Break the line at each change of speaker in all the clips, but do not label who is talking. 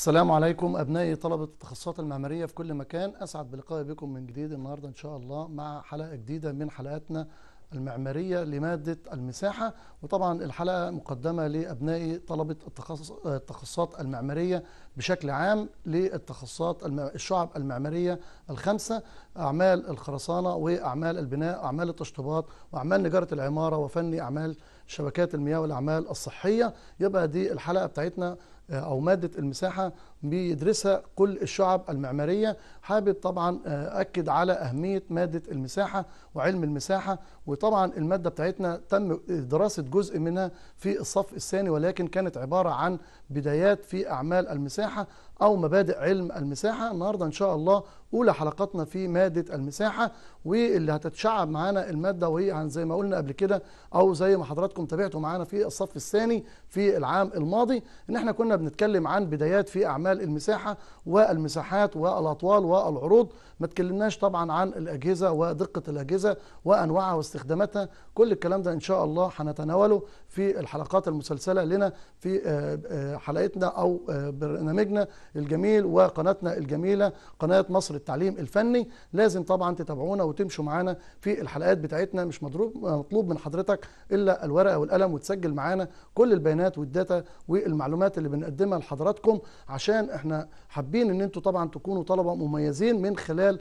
السلام عليكم أبنائي طلبة التخصصات المعمارية في كل مكان أسعد بلقائي بكم من جديد النهاردة إن شاء الله مع حلقة جديدة من حلقاتنا المعمارية لمادة المساحة وطبعا الحلقة مقدمة لأبنائي طلبة التخصص التخصصات المعمارية بشكل عام للتخصصات الشعب المعمارية الخمسة أعمال الخرسانة وأعمال البناء وأعمال التشطيبات وأعمال نجارة العمارة وفني أعمال شبكات المياه والأعمال الصحية يبقى دي الحلقة بتاعتنا او ماده المساحه بيدرسها كل الشعب المعمارية حابب طبعا آه، أكد على أهمية مادة المساحة وعلم المساحة وطبعا المادة بتاعتنا تم دراسة جزء منها في الصف الثاني ولكن كانت عبارة عن بدايات في أعمال المساحة أو مبادئ علم المساحة النهاردة إن شاء الله أولى حلقاتنا في مادة المساحة واللي هتتشعب معانا المادة وهي عن زي ما قلنا قبل كده أو زي ما حضراتكم تابعتوا معانا في الصف الثاني في العام الماضي إن احنا كنا بنتكلم عن بدايات في أعمال استعمال المساحة والمساحات والأطوال والعروض ما تكلمناش طبعا عن الأجهزة ودقة الأجهزة وأنواعها واستخداماتها كل الكلام ده إن شاء الله هنتناوله في الحلقات المسلسلة لنا في آه، آه، حلقتنا أو آه، برنامجنا الجميل وقناتنا الجميلة قناة مصر التعليم الفني لازم طبعا تتابعونا وتمشوا معانا في الحلقات بتاعتنا مش مطلوب من حضرتك إلا الورقة والقلم وتسجل معانا كل البيانات والداتا والمعلومات اللي بنقدمها لحضراتكم عشان احنا حابين ان انتوا طبعا تكونوا طلبة مميزين من خلال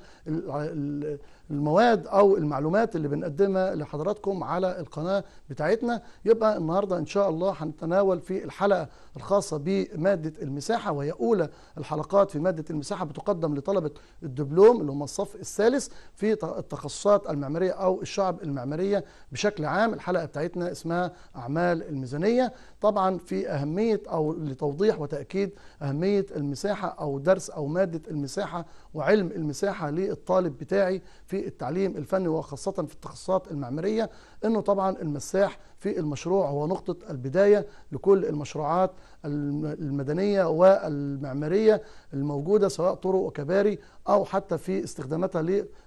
المواد او المعلومات اللي بنقدمها لحضراتكم على القناه بتاعتنا يبقى النهارده ان شاء الله هنتناول في الحلقه الخاصه بماده المساحه وهي اولى الحلقات في ماده المساحه بتقدم لطلبه الدبلوم اللي هم الصف الثالث في التخصصات المعماريه او الشعب المعماريه بشكل عام الحلقه بتاعتنا اسمها اعمال الميزانيه طبعا في اهميه او لتوضيح وتاكيد اهميه المساحه او درس او ماده المساحه وعلم المساحه للطالب بتاعي في في التعليم الفني وخاصة في التخصصات المعمارية أنه طبعا المساح في المشروع هو نقطة البداية لكل المشروعات المدنية والمعمارية الموجودة سواء طرق وكباري أو حتى في استخداماتها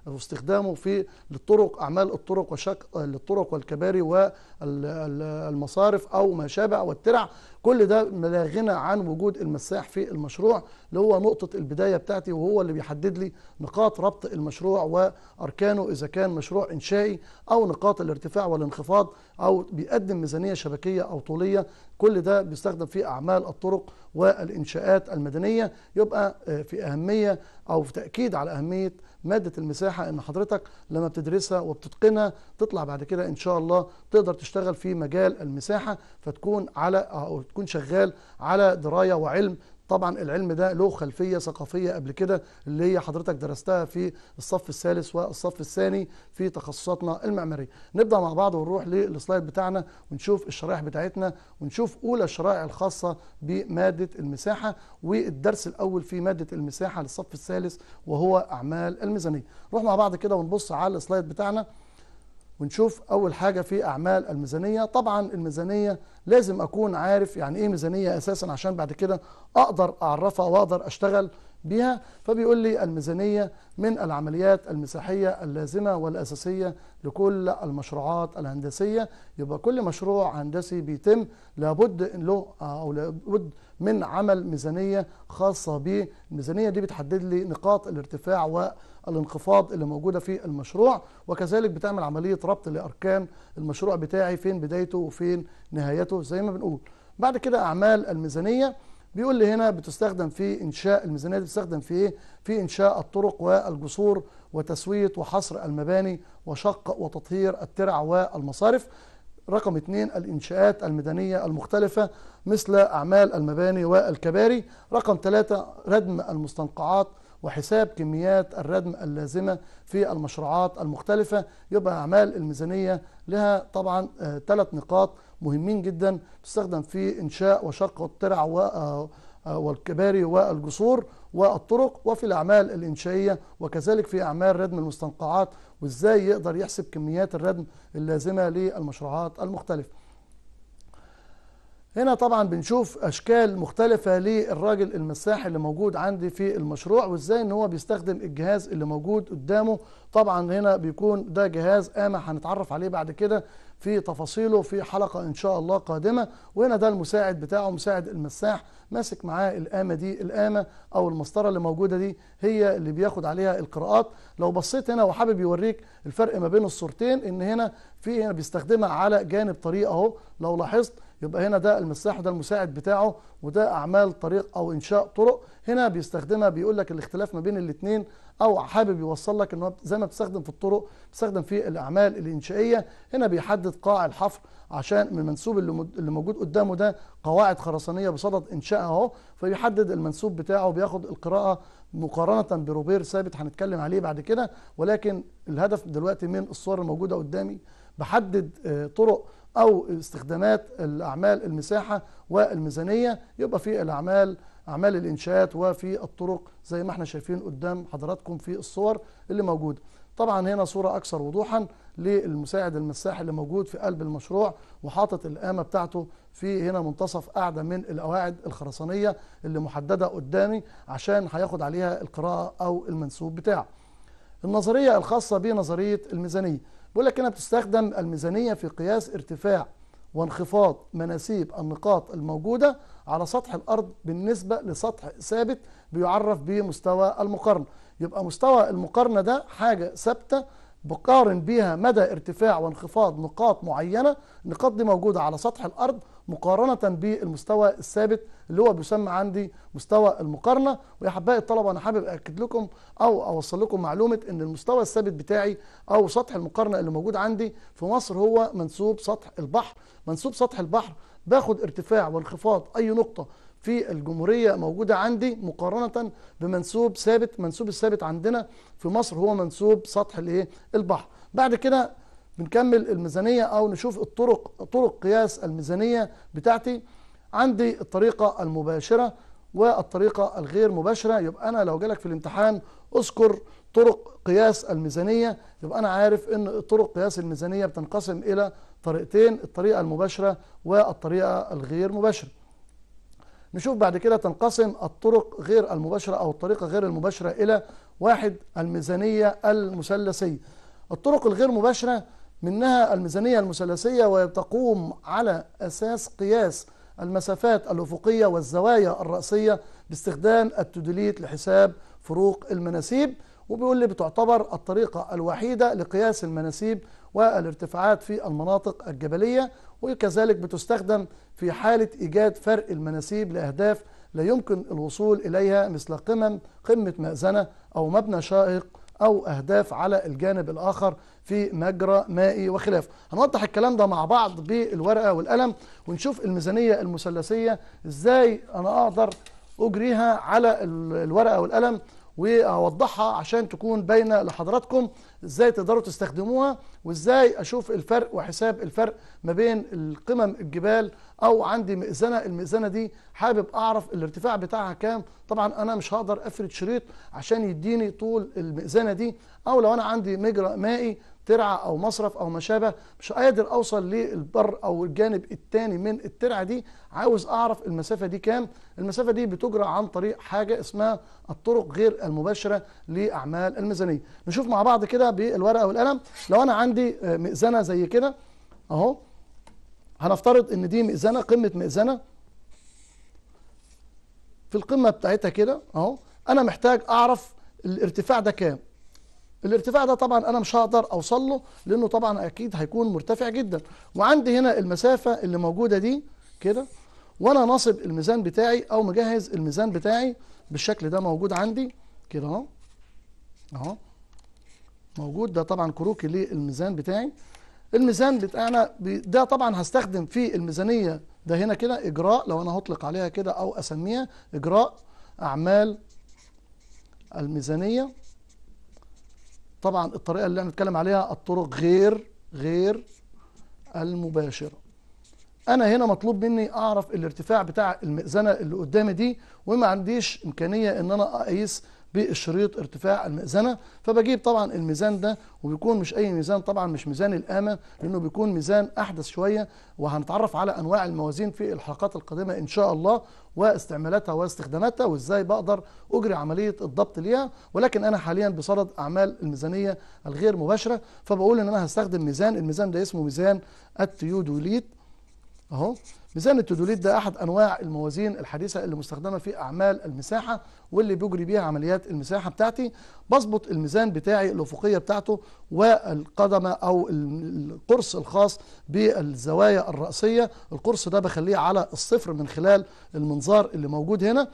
لاستخدامه في للطرق أعمال الطرق وشك للطرق والكباري والمصارف أو ما شابه والترع كل ده لا غنى عن وجود المساح في المشروع اللي هو نقطة البداية بتاعتي وهو اللي بيحدد لي نقاط ربط المشروع وأركانه إذا كان مشروع إنشائي أو نقاط الارتفاع والانخفاض او بيقدم ميزانيه شبكيه او طوليه كل ده بيستخدم في اعمال الطرق والانشاءات المدنيه يبقى آه، في اهميه او في تاكيد على اهميه ماده المساحه ان حضرتك لما بتدرسها وبتتقنها تطلع بعد كده ان شاء الله تقدر تشتغل في مجال المساحه فتكون على او تكون شغال على درايه وعلم طبعا العلم ده له خلفيه ثقافيه قبل كده اللي هي حضرتك درستها في الصف الثالث والصف الثاني في تخصصاتنا المعماريه نبدا مع بعض ونروح للسلايد بتاعنا ونشوف الشرائح بتاعتنا ونشوف اولى الشرائح الخاصه بماده المساحه والدرس الاول في ماده المساحه للصف الثالث وهو اعمال الميزانيه نروح مع بعض كده ونبص على السلايد بتاعنا ونشوف أول حاجة في أعمال الميزانية طبعا الميزانية لازم أكون عارف يعني إيه ميزانية أساسا عشان بعد كده أقدر أعرفها وأقدر أشتغل بها فبيقول لي الميزانية من العمليات المساحية اللازمة والأساسية لكل المشروعات الهندسية يبقى كل مشروع هندسي بيتم لابد له أو لابد من عمل ميزانية خاصة به الميزانية دي بتحدد لي نقاط الارتفاع و الانخفاض اللي موجوده في المشروع وكذلك بتعمل عمليه ربط لاركان المشروع بتاعي فين بدايته وفين نهايته زي ما بنقول بعد كده اعمال الميزانيه بيقول لي هنا بتستخدم في انشاء الميزانيه دي بتستخدم في ايه؟ في انشاء الطرق والجسور وتسويه وحصر المباني وشق وتطهير الترع والمصارف. رقم اثنين الانشاءات المدنيه المختلفه مثل اعمال المباني والكباري. رقم ثلاثه ردم المستنقعات وحساب كميات الردم اللازمة في المشروعات المختلفة يبقى أعمال الميزانية لها طبعا ثلاث آه، نقاط مهمين جدا تستخدم في إنشاء وشق والترع و آه، آه، والكباري والجسور والطرق وفي الأعمال الإنشائية وكذلك في أعمال ردم المستنقعات وإزاي يقدر يحسب كميات الردم اللازمة للمشروعات المختلفة هنا طبعا بنشوف اشكال مختلفه للراجل المساح اللي موجود عندي في المشروع وازاي ان هو بيستخدم الجهاز اللي موجود قدامه طبعا هنا بيكون ده جهاز قامة هنتعرف عليه بعد كده في تفاصيله في حلقه ان شاء الله قادمه وهنا ده المساعد بتاعه مساعد المساح ماسك معاه القامه دي القامه او المسطره اللي موجوده دي هي اللي بياخد عليها القراءات لو بصيت هنا وحابب يوريك الفرق ما بين الصورتين ان هنا في هنا بيستخدمها على جانب طريق اهو لو لاحظت يبقى هنا ده المساح ده المساعد بتاعه وده اعمال طريق او انشاء طرق هنا بيستخدمها بيقول لك الاختلاف ما بين الاثنين او حابب يوصل لك ان هو زي ما بتستخدم في الطرق بتستخدم في الاعمال الانشائيه هنا بيحدد قاع الحفر عشان من المنسوب اللي موجود قدامه ده قواعد خرسانيه بصدد انشائها اهو فبيحدد المنسوب بتاعه بياخد القراءه مقارنه بروبير ثابت هنتكلم عليه بعد كده ولكن الهدف دلوقتي من الصور الموجوده قدامي بحدد آه، طرق أو استخدامات الأعمال المساحة والميزانية يبقى في الأعمال أعمال الإنشاءات وفي الطرق زي ما احنا شايفين قدام حضراتكم في الصور اللي موجودة طبعا هنا صورة أكثر وضوحا للمساعد المساح اللي موجود في قلب المشروع وحاطط القامة بتاعته في هنا منتصف قاعدة من القواعد الخرسانية اللي محددة قدامي عشان هياخد عليها القراءة أو المنسوب بتاعه النظرية الخاصة بنظرية الميزانية بيقول لك هنا بتستخدم الميزانية في قياس ارتفاع وانخفاض مناسيب النقاط الموجودة على سطح الأرض بالنسبة لسطح ثابت بيعرف بمستوى المقارنة يبقى مستوى المقارنة ده حاجة ثابتة بقارن بيها مدى ارتفاع وانخفاض نقاط معينة النقاط دي موجودة على سطح الأرض مقارنة بالمستوى الثابت اللي هو بيسمى عندي مستوى المقارنة ويا حبايب الطلبة أنا حابب أكد لكم أو أوصل لكم معلومة إن المستوى الثابت بتاعي أو سطح المقارنة اللي موجود عندي في مصر هو منسوب سطح البحر منسوب سطح البحر باخد ارتفاع وانخفاض أي نقطة في الجمهورية موجودة عندي مقارنة بمنسوب ثابت منسوب الثابت عندنا في مصر هو منسوب سطح الايه البحر بعد كده بنكمل الميزانية أو نشوف الطرق طرق قياس الميزانية بتاعتي عندي الطريقة المباشرة والطريقة الغير مباشرة يبقى أنا لو جالك في الامتحان أذكر طرق قياس الميزانية يبقى أنا عارف أن طرق قياس الميزانية بتنقسم إلى طريقتين الطريقة المباشرة والطريقة الغير مباشرة نشوف بعد كده تنقسم الطرق غير المباشرة أو الطريقة غير المباشرة إلى واحد الميزانية المثلثية الطرق الغير مباشرة منها الميزانية المثلثية وهي تقوم على أساس قياس المسافات الأفقية والزوايا الرأسية باستخدام التودوليت لحساب فروق المناسيب وبيقول لي بتعتبر الطريقة الوحيدة لقياس المناسيب والارتفاعات في المناطق الجبلية وكذلك بتستخدم في حالة إيجاد فرق المناسيب لأهداف لا يمكن الوصول إليها مثل قمم قمة مأذنة أو مبنى شائق أو أهداف على الجانب الآخر في مجرى مائي وخلافه هنوضح الكلام ده مع بعض بالورقة والقلم ونشوف الميزانية المثلثية إزاي أنا أقدر أجريها على الورقة والقلم وأوضحها عشان تكون باينة لحضراتكم ازاي تقدروا تستخدموها وازاي اشوف الفرق وحساب الفرق ما بين القمم الجبال او عندي مئذنه المئذنه دي حابب اعرف الارتفاع بتاعها كام طبعا انا مش هقدر افرد شريط عشان يديني طول المئذنه دي او لو انا عندي مجرى مائي ترعه او مصرف او ما شابه مش قادر اوصل للبر او الجانب الثاني من الترعه دي عاوز اعرف المسافه دي كام المسافه دي بتجرى عن طريق حاجه اسمها الطرق غير المباشره لاعمال الميزانيه نشوف مع بعض كده بالورقه والقلم لو انا عندي آه، مئذنه زي كده اهو هنفترض ان دي مئذنه قمه مئذنه في القمه بتاعتها كده اهو انا محتاج اعرف الارتفاع ده كام الارتفاع ده طبعا انا مش هقدر اوصل له لانه طبعا اكيد هيكون مرتفع جدا وعندي هنا المسافه اللي موجوده دي كده وانا ناصب الميزان بتاعي او مجهز الميزان بتاعي بالشكل ده موجود عندي كده اهو اهو موجود ده طبعا كروكي للميزان بتاعي الميزان بتاعنا ده طبعا هستخدم في الميزانيه ده هنا كده اجراء لو انا هطلق عليها كده او اسميها اجراء اعمال الميزانيه طبعا الطريقة اللي هنتكلم عليها الطرق غير غير المباشرة أنا هنا مطلوب مني أعرف الارتفاع بتاع المئذنة اللي قدامي دي وما عنديش إمكانية إن أنا أقيس بالشريط ارتفاع المئذنه فبجيب طبعا الميزان ده وبيكون مش اي ميزان طبعا مش ميزان الامة لانه بيكون ميزان احدث شويه وهنتعرف على انواع الموازين في الحلقات القادمه ان شاء الله واستعمالاتها واستخداماتها وازاي بقدر اجري عمليه الضبط ليها ولكن انا حاليا بصدد اعمال الميزانيه الغير مباشره فبقول ان انا هستخدم ميزان الميزان ده اسمه ميزان التيودوليت اهو ميزان التدوليت ده احد انواع الموازين الحديثه اللي مستخدمه في اعمال المساحه واللي بيجري بيها عمليات المساحه بتاعتي بظبط الميزان بتاعي الافقيه بتاعته والقدمه او القرص الخاص بالزوايا الراسيه القرص ده بخليه على الصفر من خلال المنظار اللي موجود هنا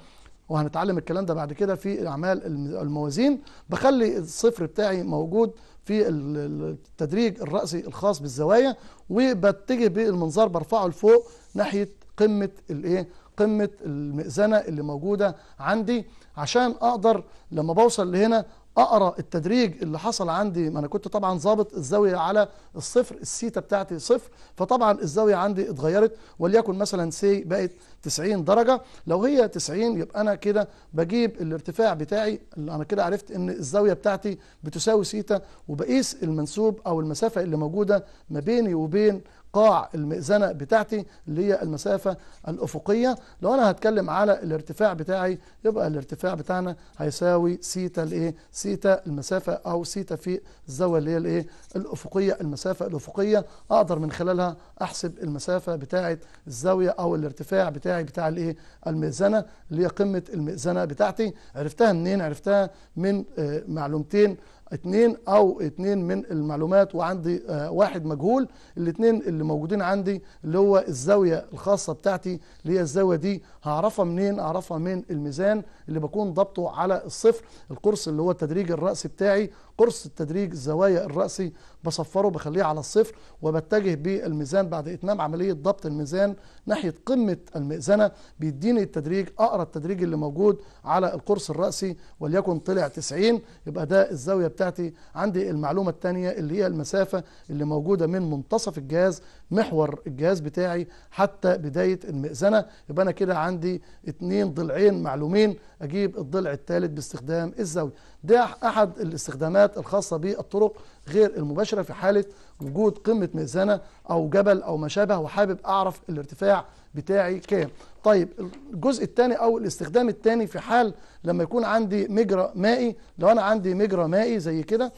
وهنتعلم الكلام ده بعد كده في اعمال الموازين بخلي الصفر بتاعي موجود في التدريج الرأسي الخاص بالزوايا وبتجه بالمنظار برفعه لفوق ناحية قمة الايه قمة المئذنة اللي موجودة عندي عشان اقدر لما بوصل لهنا اقرا التدريج اللي حصل عندي ما انا كنت طبعا ظابط الزاويه على الصفر السيتا بتاعتي صفر فطبعا الزاويه عندي اتغيرت وليكن مثلا سي بقت 90 درجه لو هي 90 يبقى انا كده بجيب الارتفاع بتاعي اللي انا كده عرفت ان الزاويه بتاعتي بتساوي سيتا وبقيس المنسوب او المسافه اللي موجوده ما بيني وبين قاع المئذنة بتاعتي اللي هي المسافة الأفقية لو أنا هتكلم على الارتفاع بتاعي يبقى الارتفاع بتاعنا هيساوي سيتا الايه سيتا المسافة أو سيتا في الزاوية اللي هي الايه الأفقية المسافة الأفقية أقدر من خلالها أحسب المسافة بتاعة الزاوية أو الارتفاع بتاعي بتاع الايه المئذنة اللي هي قمة المئذنة بتاعتي عرفتها منين عرفتها من آه، معلومتين اتنين او اتنين من المعلومات وعندي آه، واحد مجهول الاتنين اللي موجودين عندي اللي هو الزاوية الخاصة بتاعتي اللي هي الزاوية دي هعرفها منين اعرفها من الميزان اللي بكون ضبطه على الصفر القرص اللي هو التدريج الرأسي بتاعي قرص التدريج الزوايا الرأسي بصفره بخليه على الصفر وبتجه بالميزان بعد إتمام عملية ضبط الميزان ناحية قمة المئذنة بيديني التدريج أقرأ التدريج اللي موجود على القرص الرأسي وليكن طلع 90 يبقى ده الزاوية بتاعتي عندي المعلومه الثانيه اللي هي المسافه اللي موجوده من منتصف الجهاز محور الجهاز بتاعي حتى بدايه المئذنه يبقى انا كده عندي اتنين ضلعين معلومين اجيب الضلع الثالث باستخدام الزاويه ده احد الاستخدامات الخاصه بالطرق غير المباشره في حاله وجود قمه مئذنه او جبل او ما شابه وحابب اعرف الارتفاع بتاعي كام طيب الجزء الثاني او الاستخدام الثاني في حال لما يكون عندي مجرى مائي لو انا عندي مجرى مائي زي كده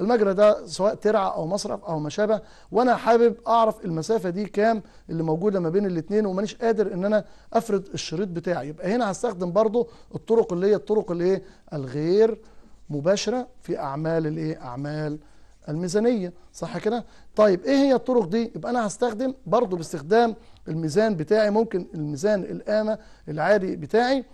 المجرى ده سواء ترعه او مصرف او ما شابه وانا حابب اعرف المسافه دي كام اللي موجوده ما بين الاثنين ومانيش قادر ان انا افرد الشريط بتاعي يبقى هنا هستخدم برضو الطرق اللي هي الطرق الايه الغير مباشره في اعمال الايه اعمال الميزانيه صح كده طيب ايه هي الطرق دي يبقى انا هستخدم برضو باستخدام الميزان بتاعي ممكن الميزان القامه العادي بتاعي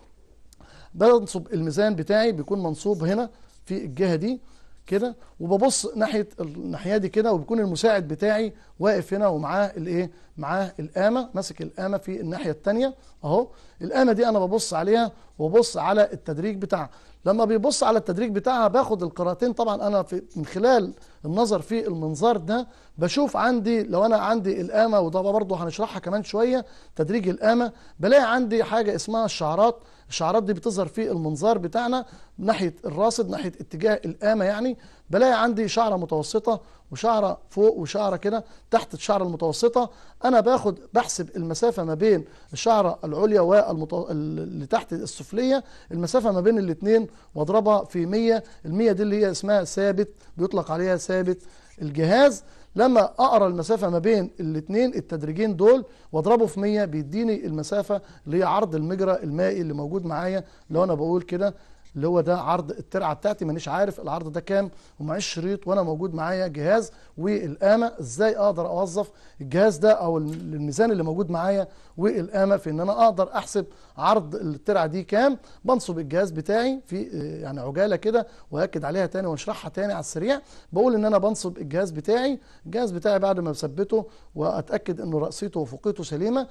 بنصب الميزان بتاعي بيكون منصوب هنا في الجهه دي كده وببص ناحيه الناحيه دي كده وبيكون المساعد بتاعي واقف هنا ومعاه الايه معاه القامه ماسك القامه في الناحيه الثانيه اهو القامه دي انا ببص عليها وببص على التدريج بتاعها لما بيبص على التدريج بتاعها باخد القراءتين طبعا انا في من خلال النظر في المنظار ده بشوف عندي لو انا عندي القامه وده برضه هنشرحها كمان شويه تدريج القامه بلاقي عندي حاجه اسمها الشعرات الشعرات دي بتظهر في المنظار بتاعنا ناحيه الراصد ناحيه اتجاه القامه يعني بلاقي عندي شعره متوسطه وشعره فوق وشعره كده تحت الشعره المتوسطه انا باخد بحسب المسافه ما بين الشعره العليا والمتو... اللي تحت السفليه المسافه ما بين الاثنين واضربها في 100 ال 100 دي اللي هي اسمها ثابت بيطلق عليها ثابت ثابت الجهاز لما اقرا المسافه ما بين الاثنين التدريجين دول واضربه في 100 بيديني المسافه اللي هي عرض المجرى المائي اللي موجود معايا لو انا بقول كده اللي هو ده عرض الترعه بتاعتي مانيش عارف العرض ده كام ومعيش شريط وانا موجود معايا جهاز والقامه ازاي اقدر اوظف الجهاز ده او الميزان اللي موجود معايا والقامه في ان انا اقدر احسب عرض الترعه دي كام بنصب الجهاز بتاعي في يعني عجاله كده واكد عليها تاني واشرحها تاني على السريع بقول ان انا بنصب الجهاز بتاعي الجهاز بتاعي بعد ما بثبته واتاكد انه راسيته وفوقيته سليمه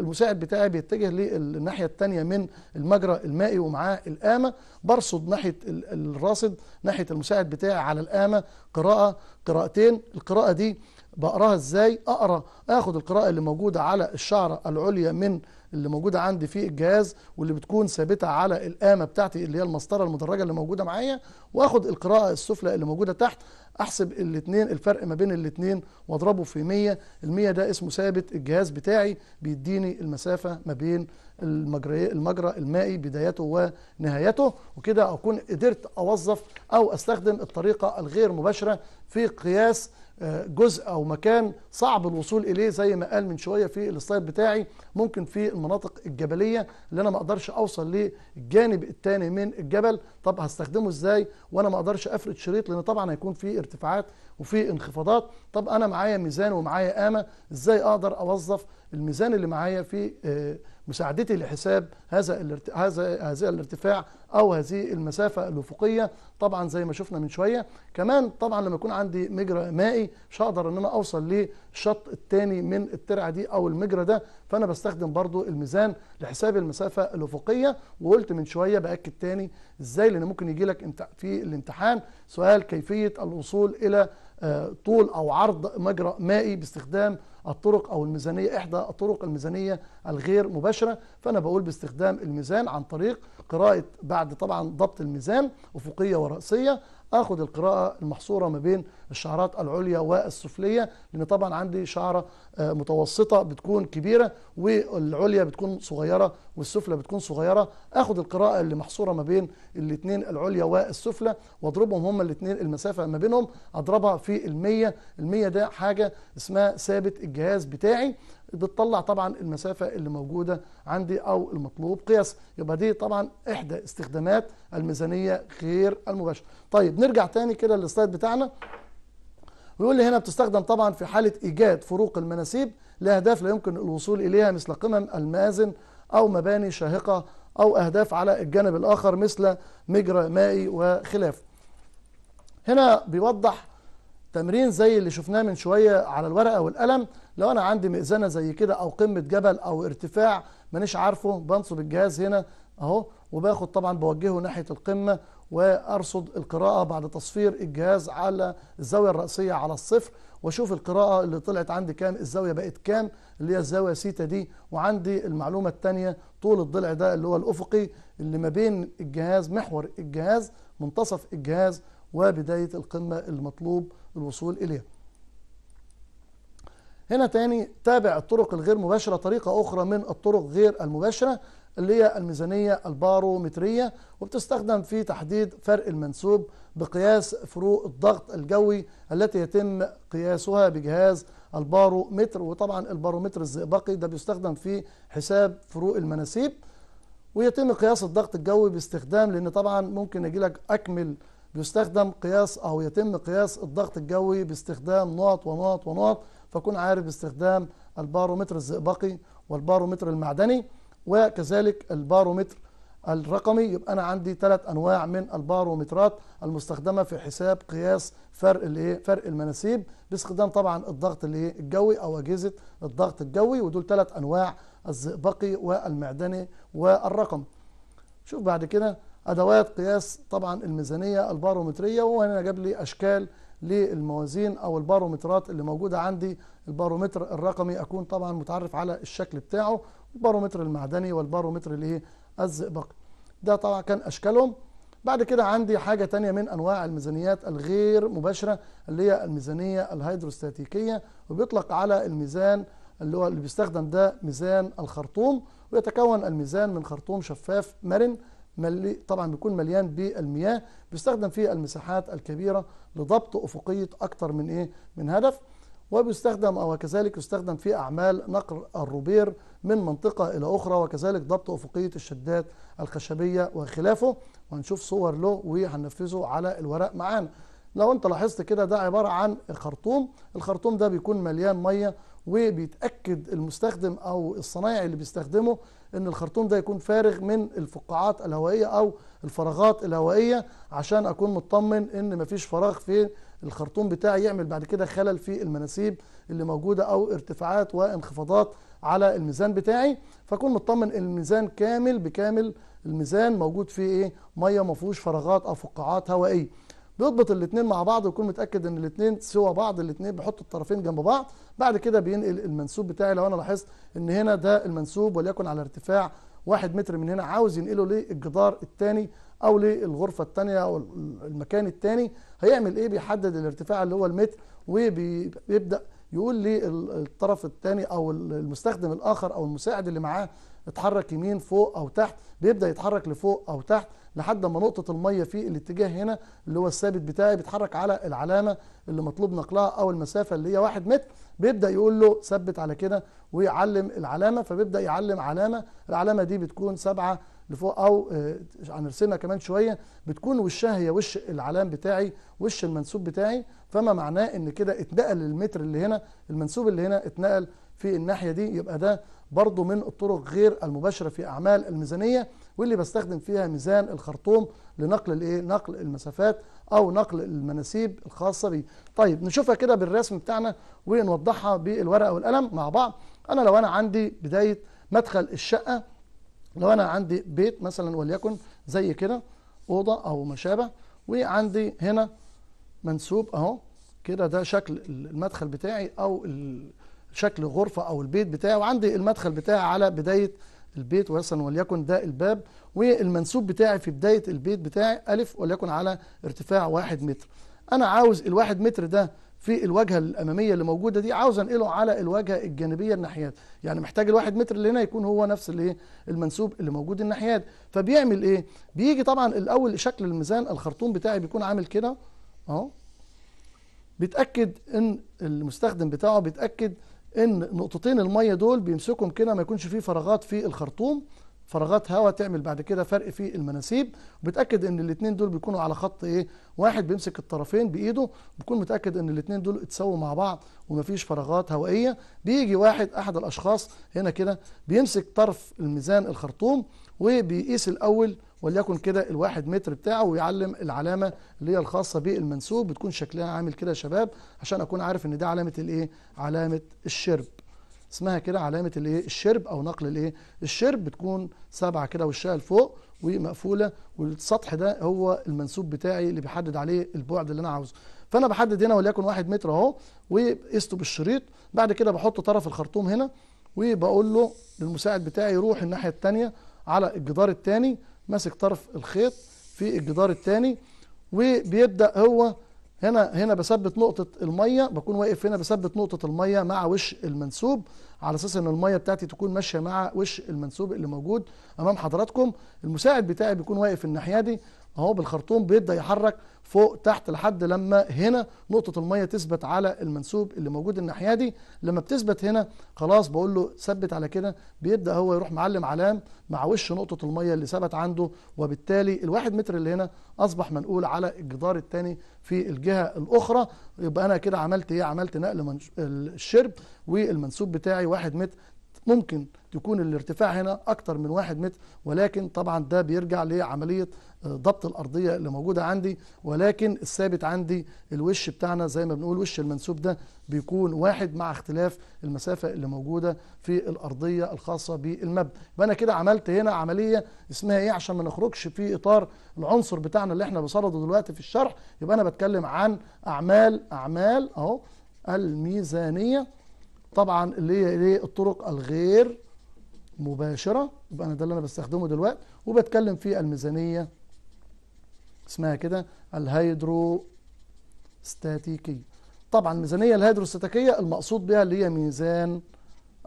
المساعد بتاعي بيتجه للناحيه الثانيه من المجرى المائي ومعاه القامه برصد ناحيه الراصد ناحيه المساعد بتاعي على القامه قراءه قراءتين القراءه دي بقراها ازاي اقرا اخد القراءه اللي موجوده على الشعره العليا من اللي موجوده عندي في الجهاز واللي بتكون ثابته على القامه بتاعتي اللي هي المسطره المدرجه اللي موجوده معايا واخد القراءه السفلى اللي موجوده تحت احسب الاثنين الفرق ما بين الاثنين واضربه في 100 ال 100 ده اسمه ثابت الجهاز بتاعي بيديني المسافه ما بين المجري المجرى المائي بدايته ونهايته وكده أكون قدرت أوظف أو أستخدم الطريقة الغير مباشرة في قياس آه، جزء او مكان صعب الوصول اليه زي ما قال من شويه في السلايد بتاعي ممكن في المناطق الجبليه اللي انا ما اقدرش اوصل للجانب الثاني من الجبل طب هستخدمه ازاي وانا ما اقدرش افرد شريط لان طبعا هيكون في ارتفاعات وفي انخفاضات طب انا معايا ميزان ومعايا قامه ازاي اقدر اوظف الميزان اللي معايا في آه، مساعدتي لحساب هذا الارت... هذا هذا الارتفاع او هذه المسافه الافقيه طبعا زي ما شفنا من شويه كمان طبعا لما يكون عندي مجرى مائي مش هقدر ان انا اوصل للشط الثاني من الترعه دي او المجرى ده فانا بستخدم برضو الميزان لحساب المسافه الافقيه وقلت من شويه باكد ثاني ازاي لان ممكن يجي لك انت في الامتحان سؤال كيفيه الوصول الى آه، طول او عرض مجرى مائي باستخدام الطرق أو الميزانية إحدى الطرق الميزانية الغير مباشرة فأنا بقول باستخدام الميزان عن طريق قراءة بعد طبعا ضبط الميزان أفقية ورأسية اخد القراءه المحصوره ما بين الشعرات العليا والسفليه لان طبعا عندي شعره آه، متوسطه بتكون كبيره والعليا بتكون صغيره والسفلة بتكون صغيره اخد القراءه اللي محصوره ما بين الاثنين العليا والسفلة واضربهم هما الاثنين المسافه ما بينهم اضربها في المية المية ده حاجه اسمها ثابت الجهاز بتاعي بتطلع طبعا المسافة اللي موجودة عندي أو المطلوب قياس يبقى دي طبعا إحدى استخدامات الميزانية غير المباشرة طيب نرجع تاني كده للسلايد بتاعنا ويقول لي هنا بتستخدم طبعا في حالة إيجاد فروق المناسيب لأهداف لا يمكن الوصول إليها مثل قمم المازن أو مباني شاهقة أو أهداف على الجانب الآخر مثل مجرى مائي وخلافه هنا بيوضح تمرين زي اللي شفناه من شويه على الورقه والقلم لو انا عندي مئذنه زي كده او قمه جبل او ارتفاع مانيش عارفه بنصب الجهاز هنا اهو وباخد طبعا بوجهه ناحيه القمه وارصد القراءه بعد تصفير الجهاز على الزاويه الرأسية على الصفر واشوف القراءه اللي طلعت عندي كام الزاويه بقت كام اللي هي الزاويه سيتا دي وعندي المعلومه الثانيه طول الضلع ده اللي هو الافقي اللي ما بين الجهاز محور الجهاز منتصف الجهاز وبداية القمة المطلوب الوصول إليها هنا تاني تابع الطرق الغير مباشرة طريقة أخرى من الطرق غير المباشرة اللي هي الميزانية البارومترية وبتستخدم في تحديد فرق المنسوب بقياس فروق الضغط الجوي التي يتم قياسها بجهاز البارومتر وطبعا البارومتر الزئبقي ده بيستخدم في حساب فروق المناسيب ويتم قياس الضغط الجوي باستخدام لأن طبعا ممكن يجي لك أكمل بيستخدم قياس أو يتم قياس الضغط الجوي باستخدام نقط ونقط ونقط فكون عارف باستخدام البارومتر الزئبقي والبارومتر المعدني وكذلك البارومتر الرقمي يبقى أنا عندي ثلاث أنواع من البارومترات المستخدمة في حساب قياس فرق الايه فرق المناسيب باستخدام طبعا الضغط الايه الجوي أو أجهزة الضغط الجوي ودول ثلاث أنواع الزئبقي والمعدني والرقم شوف بعد كده أدوات قياس طبعا الميزانية البارومترية وهنا جاب لي أشكال للموازين أو البارومترات اللي موجودة عندي البارومتر الرقمي أكون طبعا متعرف على الشكل بتاعه البارومتر المعدني والبارومتر اللي هي الزئبق ده طبعا كان أشكالهم بعد كده عندي حاجة تانية من أنواع الميزانيات الغير مباشرة اللي هي الميزانية الهيدروستاتيكية وبيطلق على الميزان اللي هو اللي بيستخدم ده ميزان الخرطوم ويتكون الميزان من خرطوم شفاف مرن ملي طبعا بيكون مليان بالمياه بيستخدم في المساحات الكبيره لضبط افقيه اكثر من ايه من هدف وبيستخدم او كذلك يستخدم في اعمال نقل الروبير من منطقه الى اخرى وكذلك ضبط افقيه الشدات الخشبيه وخلافه وهنشوف صور له وهننفذه على الورق معانا لو انت لاحظت كده ده عباره عن خرطوم الخرطوم ده بيكون مليان ميه وبيتاكد المستخدم او الصنايعي اللي بيستخدمه ان الخرطوم ده يكون فارغ من الفقاعات الهوائيه او الفراغات الهوائيه عشان اكون مطمن ان مفيش فراغ في الخرطوم بتاعي يعمل بعد كده خلل في المناسيب اللي موجوده او ارتفاعات وانخفاضات على الميزان بتاعي فاكون مطمن ان الميزان كامل بكامل الميزان موجود فيه ايه ميه ما فيهوش فراغات او فقاعات هوائيه بيضبط الاثنين مع بعض ويكون متاكد ان الاثنين سوا بعض الاثنين بيحط الطرفين جنب بعض بعد كده بينقل المنسوب بتاعي لو انا لاحظت ان هنا ده المنسوب وليكن على ارتفاع واحد متر من هنا عاوز ينقله للجدار الثاني او للغرفه الثانيه او المكان الثاني هيعمل ايه بيحدد الارتفاع اللي هو المتر وبيبدا يقول للطرف الثاني او المستخدم الاخر او المساعد اللي معاه اتحرك يمين فوق او تحت بيبدا يتحرك لفوق او تحت لحد ما نقطه الميه في الاتجاه هنا اللي هو الثابت بتاعي بيتحرك على العلامه اللي مطلوب نقلها او المسافه اللي هي 1 متر بيبدا يقول له ثبت على كده ويعلم العلامه فبيبدا يعلم علامه العلامه دي بتكون سبعه لفوق او هنرسمها آه، كمان شويه بتكون وشها هي وش العلام بتاعي وش المنسوب بتاعي فما معناه ان كده اتنقل المتر اللي هنا المنسوب اللي هنا اتنقل في الناحية دي يبقى ده برضو من الطرق غير المباشرة في أعمال الميزانية واللي بستخدم فيها ميزان الخرطوم لنقل الايه نقل المسافات او نقل المناسيب الخاصه بي. طيب نشوفها كده بالرسم بتاعنا ونوضحها بالورقه والقلم مع بعض انا لو انا عندي بدايه مدخل الشقه لو انا عندي بيت مثلا وليكن زي كده اوضه او ما شابه وعندي هنا منسوب اهو كده ده شكل المدخل بتاعي او ال شكل غرفة أو البيت بتاعي وعندي المدخل بتاعي على بداية البيت ويصلا وليكن ده الباب والمنسوب بتاعي في بداية البيت بتاعي ألف وليكن على ارتفاع واحد متر أنا عاوز الواحد متر ده في الواجهة الأمامية اللي موجودة دي عاوز أنقله على الواجهة الجانبية الناحيات يعني محتاج الواحد متر اللي هنا يكون هو نفس الايه المنسوب اللي موجود الناحيات فبيعمل إيه بيجي طبعا الأول شكل الميزان الخرطوم بتاعي بيكون عامل كده أهو بيتأكد إن المستخدم بتاعه بيتأكد ان نقطتين الميه دول بيمسكهم كده ما يكونش فيه فراغات في الخرطوم فراغات هواء تعمل بعد كده فرق في المناسيب وبتاكد ان الاثنين دول بيكونوا على خط ايه واحد بيمسك الطرفين بايده بيكون متاكد ان الاثنين دول اتساووا مع بعض ومفيش فراغات هوائيه بيجي واحد احد الاشخاص هنا كده بيمسك طرف الميزان الخرطوم وبيقيس الاول وليكن كده الواحد متر بتاعه ويعلم العلامه اللي هي الخاصه بالمنسوب بتكون شكلها عامل كده يا شباب عشان اكون عارف ان ده علامه الايه علامه الشرب اسمها كده علامه الايه الشرب او نقل الايه الشرب بتكون سبعه كده وشها لفوق ومقفوله والسطح ده هو المنسوب بتاعي اللي بيحدد عليه البعد اللي انا عاوزه فانا بحدد هنا وليكن واحد متر اهو وقسته بالشريط بعد كده بحط طرف الخرطوم هنا وبقول له للمساعد بتاعي يروح الناحيه الثانيه على الجدار الثاني ماسك طرف الخيط في الجدار الثاني وبيبدا هو هنا هنا بثبت نقطه الميه بكون واقف هنا بثبت نقطه الميه مع وش المنسوب على اساس ان الميه بتاعتي تكون ماشيه مع وش المنسوب اللي موجود امام حضراتكم المساعد بتاعي بيكون واقف الناحيه دي اهو بالخرطوم بيبدا يحرك فوق تحت لحد لما هنا نقطه الميه تثبت على المنسوب اللي موجود الناحيه دي لما بتثبت هنا خلاص بقول له ثبت على كده بيبدا هو يروح معلم علام مع وش نقطه الميه اللي ثبت عنده وبالتالي الواحد متر اللي هنا اصبح منقول على الجدار الثاني في الجهه الاخرى يبقى انا كده عملت ايه عملت نقل الشرب والمنسوب بتاعي واحد متر ممكن يكون الارتفاع هنا اكتر من واحد متر ولكن طبعا ده بيرجع لعمليه آه، ضبط الارضيه اللي موجوده عندي ولكن الثابت عندي الوش بتاعنا زي ما بنقول وش المنسوب ده بيكون واحد مع اختلاف المسافه اللي موجوده في الارضيه الخاصه بالمبنى يبقى انا كده عملت هنا عمليه اسمها ايه عشان ما نخرجش في اطار العنصر بتاعنا اللي احنا بصرده دلوقتي في الشرح يبقى انا بتكلم عن اعمال اعمال اهو الميزانيه طبعا اللي هي إيه؟ الطرق الغير مباشرة يبقى أنا ده اللي أنا بستخدمه دلوقتي وبتكلم في الميزانية اسمها كده الهيدروستاتيكية طبعا الميزانية الهيدروستاتيكية المقصود بها اللي هي ميزان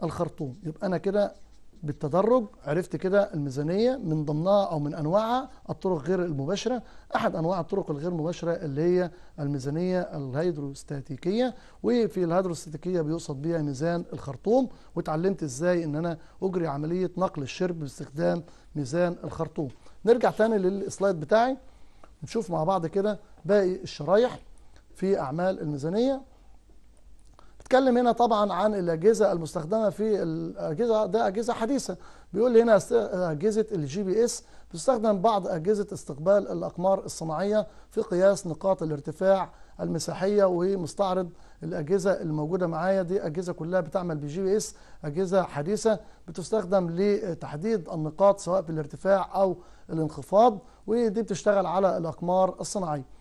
الخرطوم يبقى أنا كده بالتدرج عرفت كده الميزانية من ضمنها أو من أنواعها الطرق غير المباشرة أحد أنواع الطرق الغير مباشرة اللي هي الميزانية الهيدروستاتيكية وفي الهيدروستاتيكية بيقصد بيها ميزان الخرطوم واتعلمت إزاي إن أنا أجري عملية نقل الشرب باستخدام ميزان الخرطوم نرجع تاني للسلايد بتاعي نشوف مع بعض كده باقي الشرايح في أعمال الميزانية بتكلم هنا طبعا عن الاجهزه المستخدمه في الاجهزه ده اجهزه حديثه بيقول لي هنا اجهزه الجي بي اس بتستخدم بعض اجهزه استقبال الاقمار الصناعيه في قياس نقاط الارتفاع المساحيه ومستعرض الاجهزه الموجوده معايا دي اجهزه كلها بتعمل بجي بي اس اجهزه حديثه بتستخدم لتحديد النقاط سواء بالارتفاع او الانخفاض ودي بتشتغل على الاقمار الصناعيه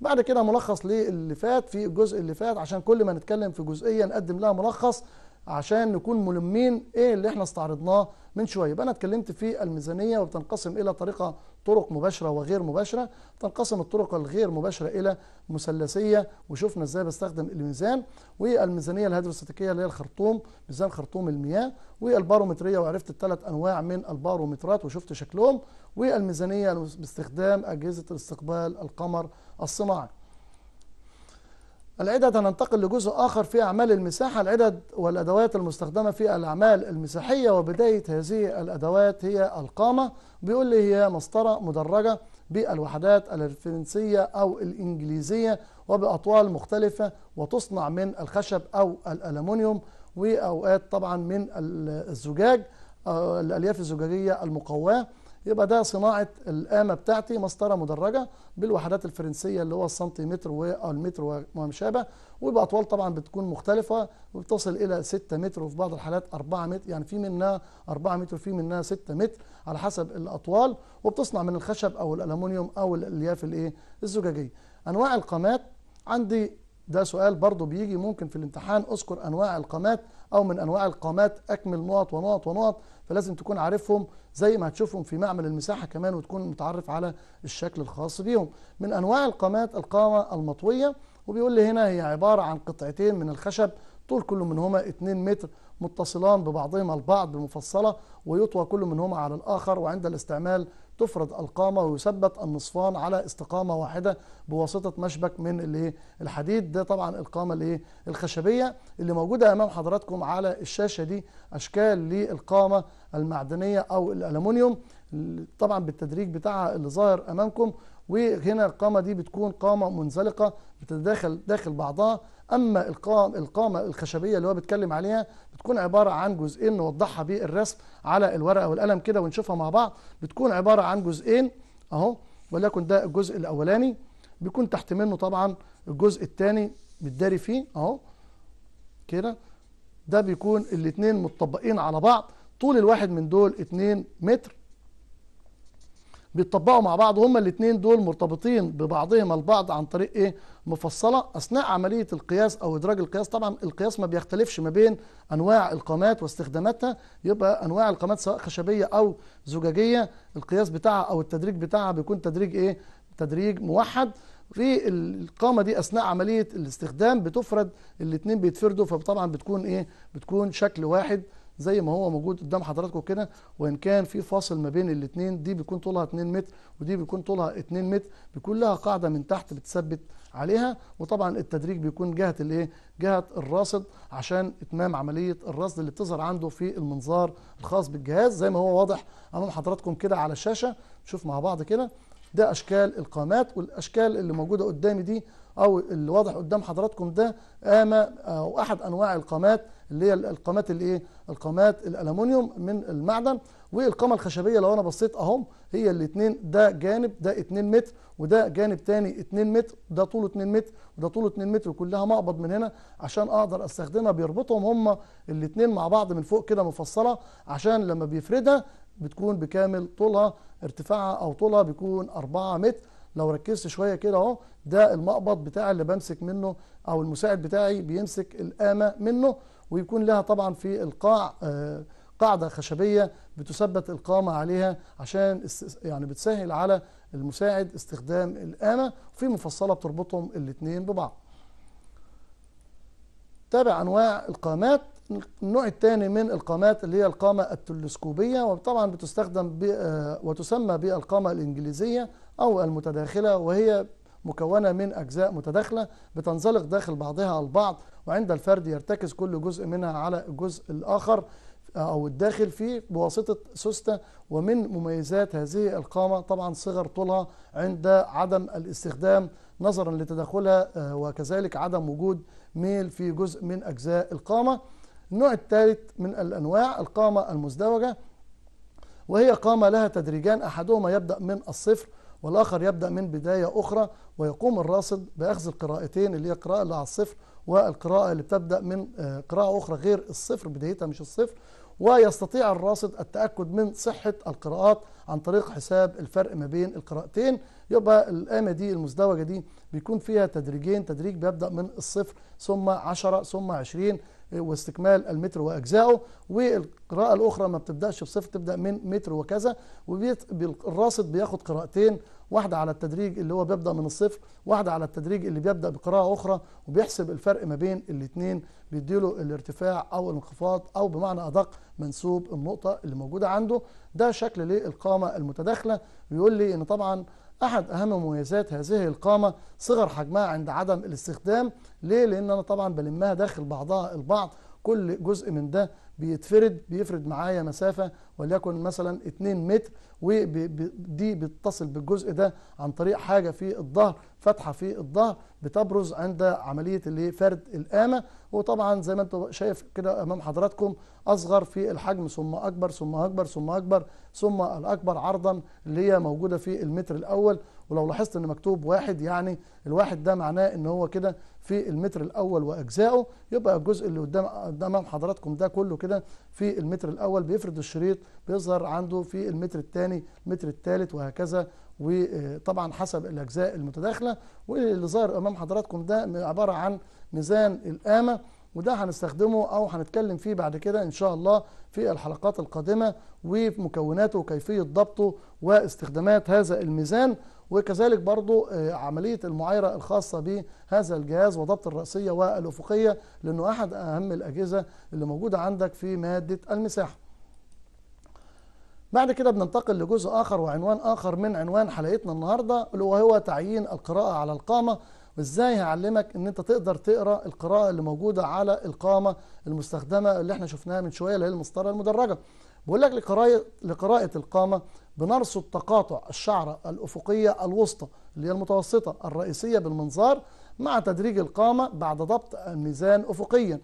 بعد كده ملخص للي فات في الجزء اللي فات عشان كل ما نتكلم في جزئيه نقدم لها ملخص عشان نكون ملمين ايه اللي احنا استعرضناه من شويه يبقى انا اتكلمت في الميزانيه وبتنقسم الى طريقه طرق مباشره وغير مباشره تنقسم الطرق الغير مباشره الى مثلثيه وشفنا ازاي بستخدم الميزان والميزانيه الهيدروستاتيكيه اللي هي الخرطوم ميزان خرطوم المياه والبارومتريه وعرفت الثلاث انواع من البارومترات وشفت شكلهم والميزانيه باستخدام اجهزه الاستقبال القمر الصناعي العدد هننتقل لجزء آخر في أعمال المساحة العدد والأدوات المستخدمة في الأعمال المساحية وبداية هذه الأدوات هي القامة بيقول لي هي مسطرة مدرجة بالوحدات الفرنسية أو الإنجليزية وبأطوال مختلفة وتصنع من الخشب أو الألمنيوم وأوقات طبعا من الزجاج آه، الألياف الزجاجية المقواة يبقى ده صناعه القامه بتاعتي مسطره مدرجه بالوحدات الفرنسيه اللي هو السنتيمتر والمتر وما شابه أطوال طبعا بتكون مختلفه وبتصل الى 6 متر وفي بعض الحالات 4 متر يعني في منها 4 متر وفي منها 6 متر على حسب الاطوال وبتصنع من الخشب او الالومنيوم او الالياف الايه الزجاجيه انواع القامات عندي ده سؤال برضو بيجي ممكن في الامتحان اذكر انواع القامات او من انواع القامات اكمل نقط ونقط ونقط فلازم تكون عارفهم زي ما هتشوفهم في معمل المساحة كمان وتكون متعرف على الشكل الخاص بيهم من أنواع القامات القامة المطوية وبيقول لي هنا هي عبارة عن قطعتين من الخشب طول كل منهما 2 متر متصلان ببعضهما البعض بمفصلة ويطوى كل منهما على الآخر وعند الاستعمال تفرد القامة ويثبت النصفان على استقامة واحدة بواسطة مشبك من اللي الحديد ده طبعا القامة اللي الخشبية اللي موجودة أمام حضراتكم على الشاشة دي أشكال للقامة المعدنية أو الألمونيوم طبعا بالتدريج بتاعها اللي ظاهر أمامكم وهنا القامة دي بتكون قامة منزلقة بتتداخل داخل بعضها أما القامة, القامة الخشبية اللي هو بيتكلم عليها بتكون عبارة عن جزئين نوضحها بالرسم على الورقة والقلم كده ونشوفها مع بعض بتكون عبارة عن جزئين أهو وليكن ده الجزء الأولاني بيكون تحت منه طبعا الجزء الثاني بتداري فيه أهو كده ده بيكون الاتنين متطبقين على بعض طول الواحد من دول 2 متر بيتطبقوا مع بعض هما الاثنين دول مرتبطين ببعضهم البعض عن طريق ايه مفصله اثناء عمليه القياس او ادراج القياس طبعا القياس ما بيختلفش ما بين انواع القامات واستخداماتها يبقى انواع القامات سواء خشبيه او زجاجيه القياس بتاعها او التدريج بتاعها بيكون تدريج ايه تدريج موحد في القامه دي اثناء عمليه الاستخدام بتفرد الاثنين بيتفردوا فطبعا بتكون ايه بتكون شكل واحد زي ما هو موجود قدام حضراتكم كده وان كان في فاصل ما بين الاثنين دي بيكون طولها 2 متر ودي بيكون طولها 2 متر بيكون لها قاعده من تحت بتثبت عليها وطبعا التدريج بيكون جهه الايه جهه الراصد عشان اتمام عمليه الرصد اللي بتظهر عنده في المنظار الخاص بالجهاز زي ما هو واضح امام حضراتكم كده على الشاشه نشوف مع بعض كده ده اشكال القامات والاشكال اللي موجوده قدامي دي او اللي واضح قدام حضراتكم ده قامه او احد انواع القامات اللي هي القامات الايه القامات الالومنيوم من المعدن والقامه الخشبيه لو انا بصيت اهم هي الاثنين ده جانب ده 2 متر وده جانب ثاني 2 متر ده طوله 2 متر وده طوله 2 متر وكلها مقبض من هنا عشان اقدر استخدمها بيربطهم هما الاثنين مع بعض من فوق كده مفصله عشان لما بيفردها بتكون بكامل طولها ارتفاعها او طولها بيكون 4 متر لو ركزت شويه كده اهو ده المقبض بتاع اللي بمسك منه او المساعد بتاعي بيمسك القامه منه ويكون لها طبعا في القاع آه، قاعدة خشبية بتثبت القامة عليها عشان يعني بتسهل على المساعد استخدام الآمة وفي مفصلة بتربطهم الاثنين ببعض تابع أنواع القامات النوع الثاني من القامات اللي هي القامة التلسكوبية وطبعا بتستخدم آه، وتسمى بالقامة الإنجليزية أو المتداخلة وهي مكونة من أجزاء متداخلة بتنزلق داخل بعضها البعض وعند الفرد يرتكز كل جزء منها على الجزء الآخر آه، أو الداخل فيه بواسطة سوستة ومن مميزات هذه القامة طبعا صغر طولها عند عدم الاستخدام نظرا لتداخلها آه، وكذلك عدم وجود ميل في جزء من أجزاء القامة النوع الثالث من الأنواع القامة المزدوجة وهي قامة لها تدريجان أحدهما يبدأ من الصفر والآخر يبدأ من بداية أخرى ويقوم الراصد بأخذ القراءتين اللي هي القراءة اللي على الصفر والقراءة اللي بتبدأ من آه، قراءة أخرى غير الصفر بدايتها مش الصفر ويستطيع الراصد التأكد من صحة القراءات عن طريق حساب الفرق ما بين القراءتين يبقى القامة دي المزدوجة دي بيكون فيها تدريجين تدريج بيبدأ من الصفر ثم 10 ثم 20 واستكمال المتر واجزائه والقراءه الاخرى ما بتبداش بصفر تبدا من متر وكذا والراصد بياخد قراءتين واحده على التدريج اللي هو بيبدا من الصفر واحده على التدريج اللي بيبدا بقراءه اخرى وبيحسب الفرق ما بين الاثنين بيديله الارتفاع او الانخفاض او بمعنى ادق منسوب النقطه اللي موجوده عنده ده شكل للقامه المتداخله بيقول لي ان طبعا أحد أهم مميزات هذه القامة صغر حجمها عند عدم الاستخدام ليه؟ لأن أنا طبعا بلمها داخل بعضها البعض كل جزء من ده بيتفرد بيفرد معايا مسافة وليكن مثلا 2 متر ودي بتتصل بالجزء ده عن طريق حاجة في الظهر فتحة في الظهر بتبرز عند عملية اللي فرد القامة وطبعا زي ما انتم شايف كده أمام حضراتكم أصغر في الحجم ثم أكبر ثم أكبر ثم أكبر ثم الأكبر عرضا اللي هي موجودة في المتر الأول ولو لاحظت ان مكتوب واحد يعني الواحد ده معناه ان هو كده في المتر الاول واجزائه يبقى الجزء اللي قدام امام حضراتكم ده كله كده في المتر الاول بيفرد الشريط بيظهر عنده في المتر الثاني الثاني متر الثالث وهكذا وطبعا حسب الأجزاء المتداخلة واللي ظاهر أمام حضراتكم ده عبارة عن ميزان القامة وده هنستخدمه أو هنتكلم فيه بعد كده إن شاء الله في الحلقات القادمة ومكوناته وكيفية ضبطه واستخدامات هذا الميزان وكذلك برضو آه، عملية المعايرة الخاصة بهذا الجهاز وضبط الرأسية والأفقية لأنه أحد أهم الأجهزة اللي موجودة عندك في مادة المساحة بعد كده بننتقل لجزء آخر وعنوان آخر من عنوان حلقتنا النهاردة اللي هو تعيين القراءة على القامة وازاي هعلمك ان انت تقدر تقرا القراءه اللي موجوده على القامه المستخدمه اللي احنا شفناها من شويه اللي هي المسطره المدرجه بقول لك لقراءه لقراءه القامه بنرصد تقاطع الشعره الافقيه الوسطى اللي هي المتوسطه الرئيسيه بالمنظار مع تدريج القامه بعد ضبط الميزان افقيا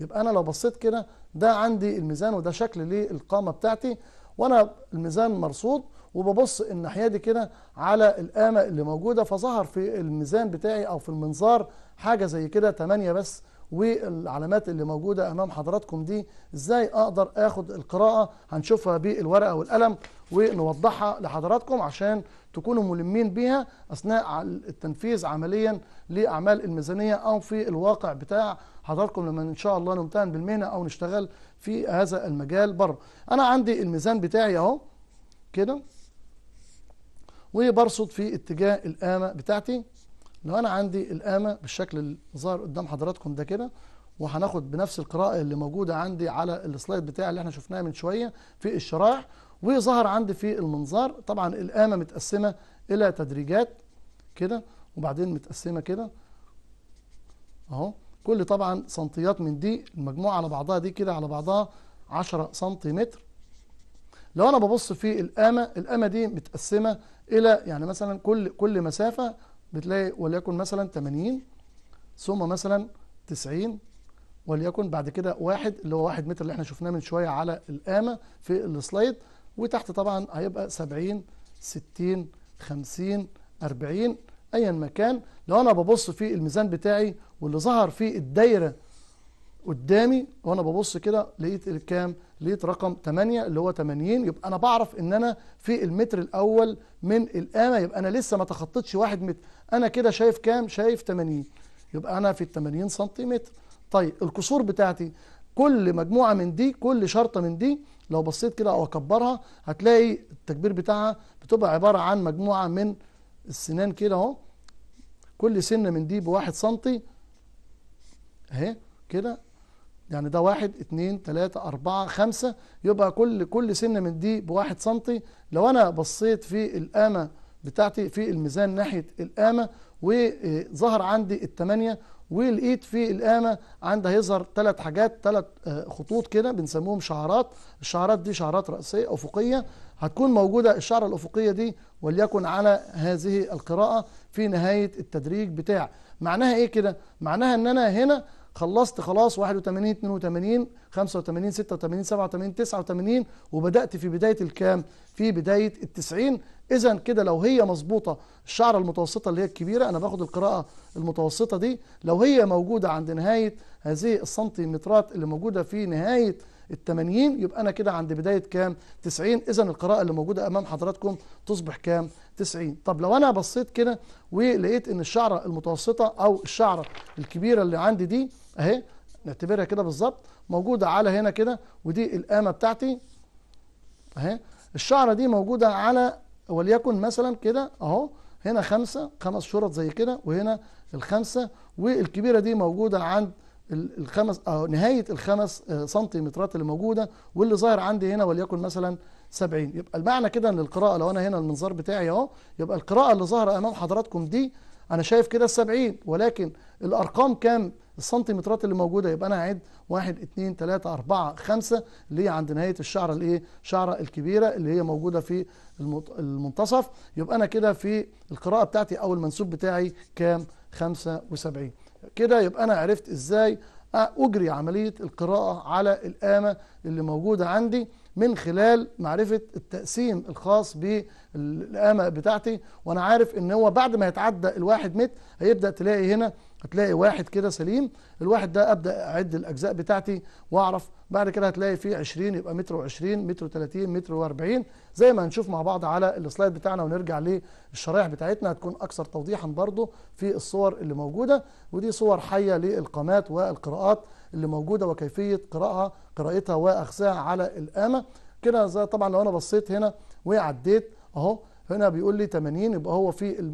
يبقى انا لو بصيت كده ده عندي الميزان وده شكل للقامه بتاعتي وانا الميزان مرصود وببص الناحيه دي كده على القامه اللي موجوده فظهر في الميزان بتاعي او في المنظار حاجه زي كده 8 بس والعلامات اللي موجوده امام حضراتكم دي ازاي اقدر اخد القراءه هنشوفها بالورقه والقلم ونوضحها لحضراتكم عشان تكونوا ملمين بيها اثناء التنفيذ عمليا لاعمال الميزانيه او في الواقع بتاع حضراتكم لما ان شاء الله نمتهن بالمهنه او نشتغل في هذا المجال بره انا عندي الميزان بتاعي اهو كده وبرصد في اتجاه القامه بتاعتي لو انا عندي القامه بالشكل اللي ظاهر قدام حضراتكم ده كده وهناخد بنفس القراءه اللي موجوده عندي على السلايد بتاعي اللي احنا شفناه من شويه في الشرائح وظهر عندي في المنظار طبعا القامه متقسمه الى تدريجات كده وبعدين متقسمه كده اهو كل طبعا سنتيات من دي المجموعة على بعضها دي كده على بعضها 10 سنتيمتر لو انا ببص في القامة القامة دي متقسمة الى يعني مثلا كل كل مسافة بتلاقي وليكن مثلا 80 ثم مثلا 90 وليكن بعد كده واحد اللي هو واحد متر اللي احنا شفناه من شوية على القامة في السلايد وتحت طبعا هيبقى 70 60 50 40 ايا ما كان لو انا ببص في الميزان بتاعي واللي ظهر في الدايره قدامي وانا ببص كده لقيت الكام لقيت رقم 8 اللي هو 80 يبقى انا بعرف ان انا في المتر الاول من القامه يبقى انا لسه ما تخطيتش 1 متر انا كده شايف كام شايف 80 يبقى انا في ال 80 سنتيمتر طيب الكسور بتاعتي كل مجموعه من دي كل شرطه من دي لو بصيت كده او اكبرها هتلاقي التكبير بتاعها بتبقى عباره عن مجموعه من السنان كده اهو كل سنة من دي بواحد سنتي اهي كده يعني ده واحد اتنين تلاتة أربعة خمسة يبقى كل كل سنة من دي بواحد سنتي لو أنا بصيت في القامة بتاعتي في الميزان ناحية القامة وظهر عندي التمانية ولقيت في القامة عندها هيظهر ثلاث حاجات ثلاث آه، خطوط كده بنسموهم شعرات الشعرات دي شعرات رأسية أفقية هتكون موجودة الشعرة الأفقية دي وليكن على هذه القراءة في نهاية التدريج بتاع معناها إيه كده؟ معناها إن أنا هنا خلصت خلاص 81 82 85 86 87 89 وبدأت في بداية الكام؟ في بداية التسعين إذا كده لو هي مظبوطة الشعرة المتوسطة اللي هي الكبيرة أنا باخد القراءة المتوسطة دي لو هي موجودة عند نهاية هذه السنتيمترات اللي موجودة في نهاية ال 80 يبقى انا كده عند بدايه كام 90 اذا القراءه اللي موجوده امام حضراتكم تصبح كام 90 طب لو انا بصيت كده ولقيت ان الشعره المتوسطه او الشعره الكبيره اللي عندي دي اهي نعتبرها كده بالظبط موجوده على هنا كده ودي القامه بتاعتي اهي الشعره دي موجوده على وليكن مثلا كده اهو هنا خمسه خمس شرط زي كده وهنا الخمسه والكبيره دي موجوده عند الخمس أو نهاية الخمس آه، سنتيمترات اللي موجودة واللي ظاهر عندي هنا وليكن مثلا 70 يبقى المعنى كده ان القراءة لو أنا هنا المنظار بتاعي أهو يبقى القراءة اللي ظاهرة أمام حضراتكم دي أنا شايف كده 70 ولكن الأرقام كام السنتيمترات اللي موجودة يبقى أنا هعد 1 2 3 4 5 اللي هي عند نهاية الشعرة الإيه؟ الشعرة الكبيرة اللي هي موجودة في المنتصف يبقى أنا كده في القراءة بتاعتي أو المنسوب بتاعي كام؟ 75 كده يبقى أنا عرفت إزاي أجري عملية القراءة على الآمة اللي موجودة عندي من خلال معرفة التقسيم الخاص بالقامة بتاعتي وأنا عارف إن هو بعد ما يتعدى الواحد متر هيبدأ تلاقي هنا هتلاقي واحد كده سليم الواحد ده ابدا اعد الاجزاء بتاعتي واعرف بعد كده هتلاقي فيه 20 يبقى متر و20 متر و30 متر و40 زي ما هنشوف مع بعض على السلايد بتاعنا ونرجع للشرايح بتاعتنا هتكون اكثر توضيحا برضو في الصور اللي موجوده ودي صور حيه للقامات والقراءات اللي موجوده وكيفيه قراءها قراءتها واخذها على القامه كده طبعا لو انا بصيت هنا وعديت اهو هنا بيقول لي 80 يبقى هو في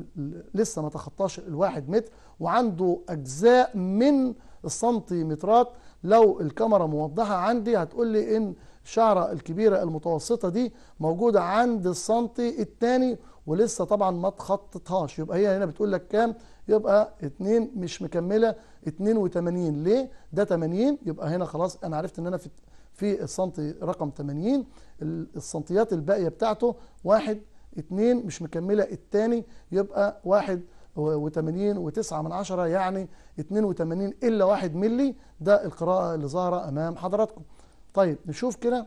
لسه ما تخطاش الواحد متر وعنده أجزاء من السنتيمترات لو الكاميرا موضحة عندي هتقول لي إن الشعرة الكبيرة المتوسطة دي موجودة عند السنتي الثاني ولسه طبعا ما تخططهاش يبقى هي هنا بتقول لك كام يبقى 2 مش مكملة 82 ليه ده 80 يبقى هنا خلاص أنا عرفت إن أنا في في السنتي رقم 80 السنتيات الباقية بتاعته واحد اتنين مش مكملة التاني يبقى واحد و عشرة يعني 82 إلا واحد ملي ده القراءة اللي ظاهرة أمام حضراتكم طيب نشوف كده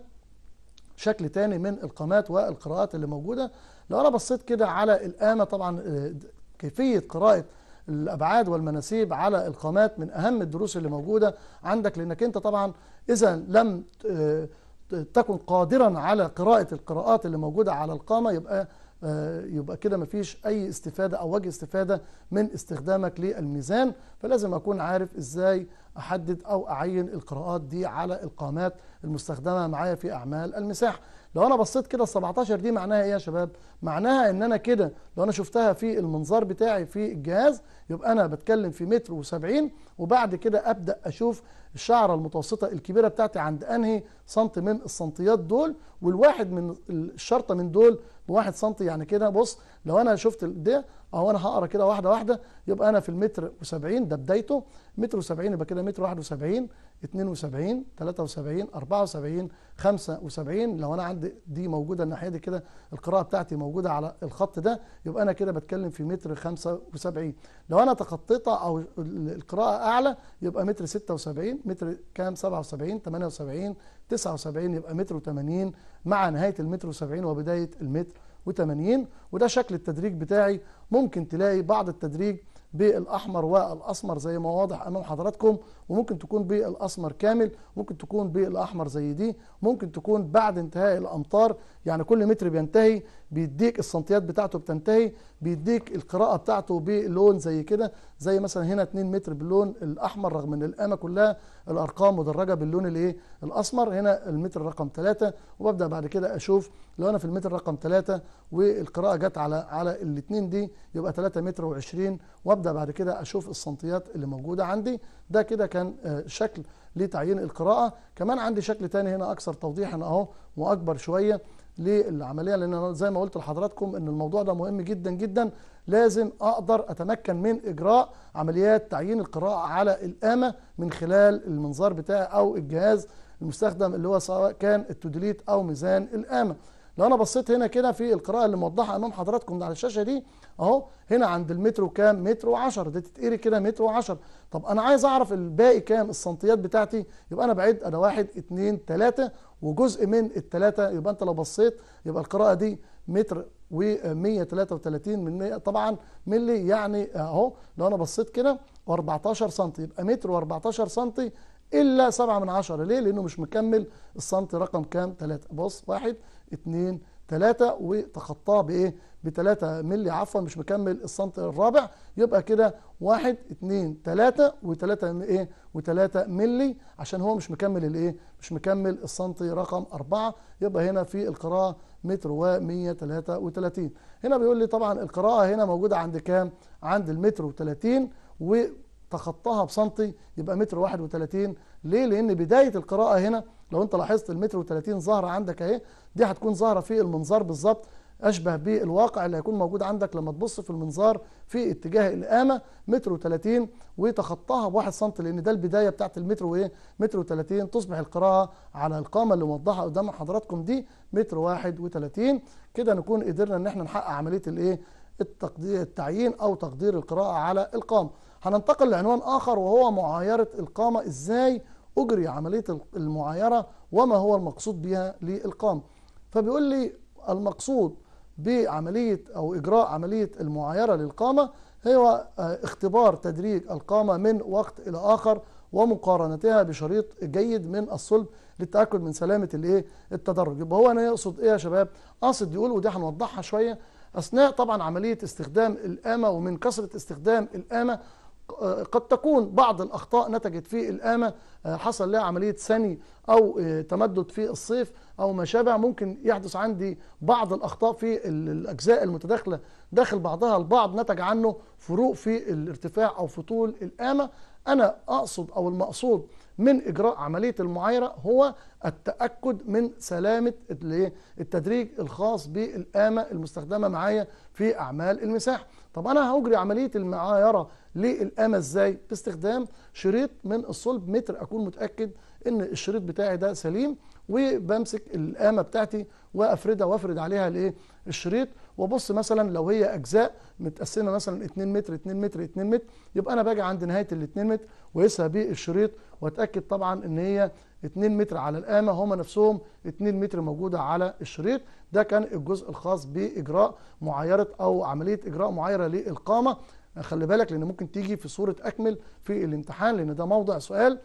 شكل تاني من القامات والقراءات اللي موجودة لو أنا بصيت كده على الآمة طبعا آه، كيفية قراءة الأبعاد والمناسيب على القامات من أهم الدروس اللي موجودة عندك لأنك أنت طبعا إذا لم آه، تكن قادرا على قراءة القراءات اللي موجودة على القامة يبقى آه، يبقى كده مفيش أي استفادة أو وجه استفادة من استخدامك للميزان فلازم أكون عارف إزاي أحدد أو أعين القراءات دي على القامات المستخدمة معايا في أعمال المساحة لو أنا بصيت كده 17 دي معناها إيه يا شباب؟ معناها إن أنا كده لو أنا شفتها في المنظار بتاعي في الجهاز يبقى أنا بتكلم في متر و70 وبعد كده أبدأ أشوف الشعرة المتوسطة الكبيرة بتاعتي عند أنهي سنتي من السنتيات دول والواحد من الشرطة من دول بواحد سنتي يعني كده بص لو انا شفت ده اهو انا هقرا كده واحده واحده يبقى انا في المتر و70 ده بدايته متر و70 يبقى كده متر 71 72 73 74 75 لو انا عندي دي موجوده الناحيه دي كده القراءه بتاعتي موجوده على الخط ده يبقى انا كده بتكلم في متر 75 لو انا تخطيتها او القراءه اعلى يبقى متر 76 متر كام 77 78 79 يبقى متر و80 مع نهاية المتر و70 وبداية المتر و80 وده شكل التدريج بتاعي ممكن تلاقي بعض التدريج بالاحمر والاسمر زي ما واضح امام حضراتكم وممكن تكون بالاسمر كامل ممكن تكون بالاحمر زي دي ممكن تكون بعد انتهاء الامطار يعني كل متر بينتهي بيديك السنتيات بتاعته بتنتهي بيديك القراءه بتاعته بلون زي كده زي مثلا هنا 2 متر باللون الاحمر رغم ان القامه كلها الارقام مدرجه باللون الايه الاسمر هنا المتر رقم 3 وببدا بعد كده اشوف لو انا في المتر رقم 3 والقراءه جت على على الاثنين دي يبقى 3 متر و20 وابدا بعد كده اشوف السنتيات اللي موجوده عندي ده كده كان آه، شكل لتعيين القراءه كمان عندي شكل تاني هنا اكثر توضيحا اهو واكبر شويه للعمليه لان زي ما قلت لحضراتكم ان الموضوع ده مهم جدا جدا لازم اقدر اتمكن من اجراء عمليات تعيين القراءه على الآمة من خلال المنظار بتاعي او الجهاز المستخدم اللي هو سواء كان التوديليت او ميزان الآمة لو انا بصيت هنا كده في القراءه اللي موضحه امام حضراتكم على الشاشه دي اهو هنا عند المترو كام متر و10 دي تتقري كده متر و10 طب انا عايز اعرف الباقي كام السنتيات بتاعتي يبقى انا بعد انا 1 2 3 وجزء من الثلاثه يبقى انت لو بصيت يبقى القراءه دي متر و133 من 100 طبعا ملي يعني اهو لو انا بصيت كده و14 سم يبقى متر و14 سم الا 7 من 10 ليه لانه مش مكمل السنتي رقم كام 3 بص واحد 2 3 وتخطاه بايه ب 3 مللي عفوا مش مكمل السنتي الرابع يبقى كده 1 2 3 و3 ايه و3 مللي عشان هو مش مكمل الايه مش مكمل السنتي رقم 4 يبقى هنا في القراءه متر و133 هنا بيقول لي طبعا القراءه هنا موجوده عند كام عند المتر و30 و تخطاها بسنتي يبقى متر 31 ليه لان بدايه القراءه هنا لو انت لاحظت المتر و30 ظاهره عندك اهي دي هتكون ظاهره في المنظار بالظبط اشبه بالواقع اللي هيكون موجود عندك لما تبص في المنظار في اتجاه القامه متر و30 وتخطاها بواحد سنتي لان ده البدايه بتاعت المتر وايه متر و30 تصبح القراءه على القامه اللي موضحها قدام حضراتكم دي متر 31 كده نكون قدرنا ان احنا نحقق عمليه الايه التعيين او تقدير القراءه على القامه هننتقل لعنوان آخر وهو معايرة القامة إزاي أجري عملية المعايرة وما هو المقصود بها للقامة فبيقول لي المقصود بعملية أو إجراء عملية المعايرة للقامة هو آه، اختبار تدريج القامة من وقت إلى آخر ومقارنتها بشريط جيد من الصلب للتأكد من سلامة الإيه التدرج يبقى هو أنا يقصد إيه يا شباب؟ قاصد يقول ودي هنوضحها شوية أثناء طبعا عملية استخدام القامة ومن كثرة استخدام القامة قد تكون بعض الأخطاء نتجت في القامة آه، حصل لها عملية سني أو آه، تمدد في الصيف أو ما شابه ممكن يحدث عندي بعض الأخطاء في الأجزاء المتداخلة داخل بعضها البعض نتج عنه فروق في الارتفاع أو في طول القامة أنا أقصد أو المقصود من إجراء عملية المعايرة هو التأكد من سلامة إيه، التدريج الخاص بالقامة المستخدمة معايا في أعمال المساحة طب أنا هجري عملية المعايرة للقامه ازاي باستخدام شريط من الصلب متر اكون متاكد ان الشريط بتاعي ده سليم وبمسك القامه بتاعتي وافردها وافرد عليها الايه الشريط وابص مثلا لو هي اجزاء متقسمه مثلا 2 متر 2 متر 2 متر يبقى انا باجي عند نهايه ال 2 متر وقيسها بالشريط واتاكد طبعا ان هي 2 متر على القامه هما نفسهم 2 متر موجوده على الشريط ده كان الجزء الخاص باجراء معايره او عمليه اجراء معايره للقامه خلي بالك لان ممكن تيجي في صوره اكمل في الامتحان لان ده موضع سؤال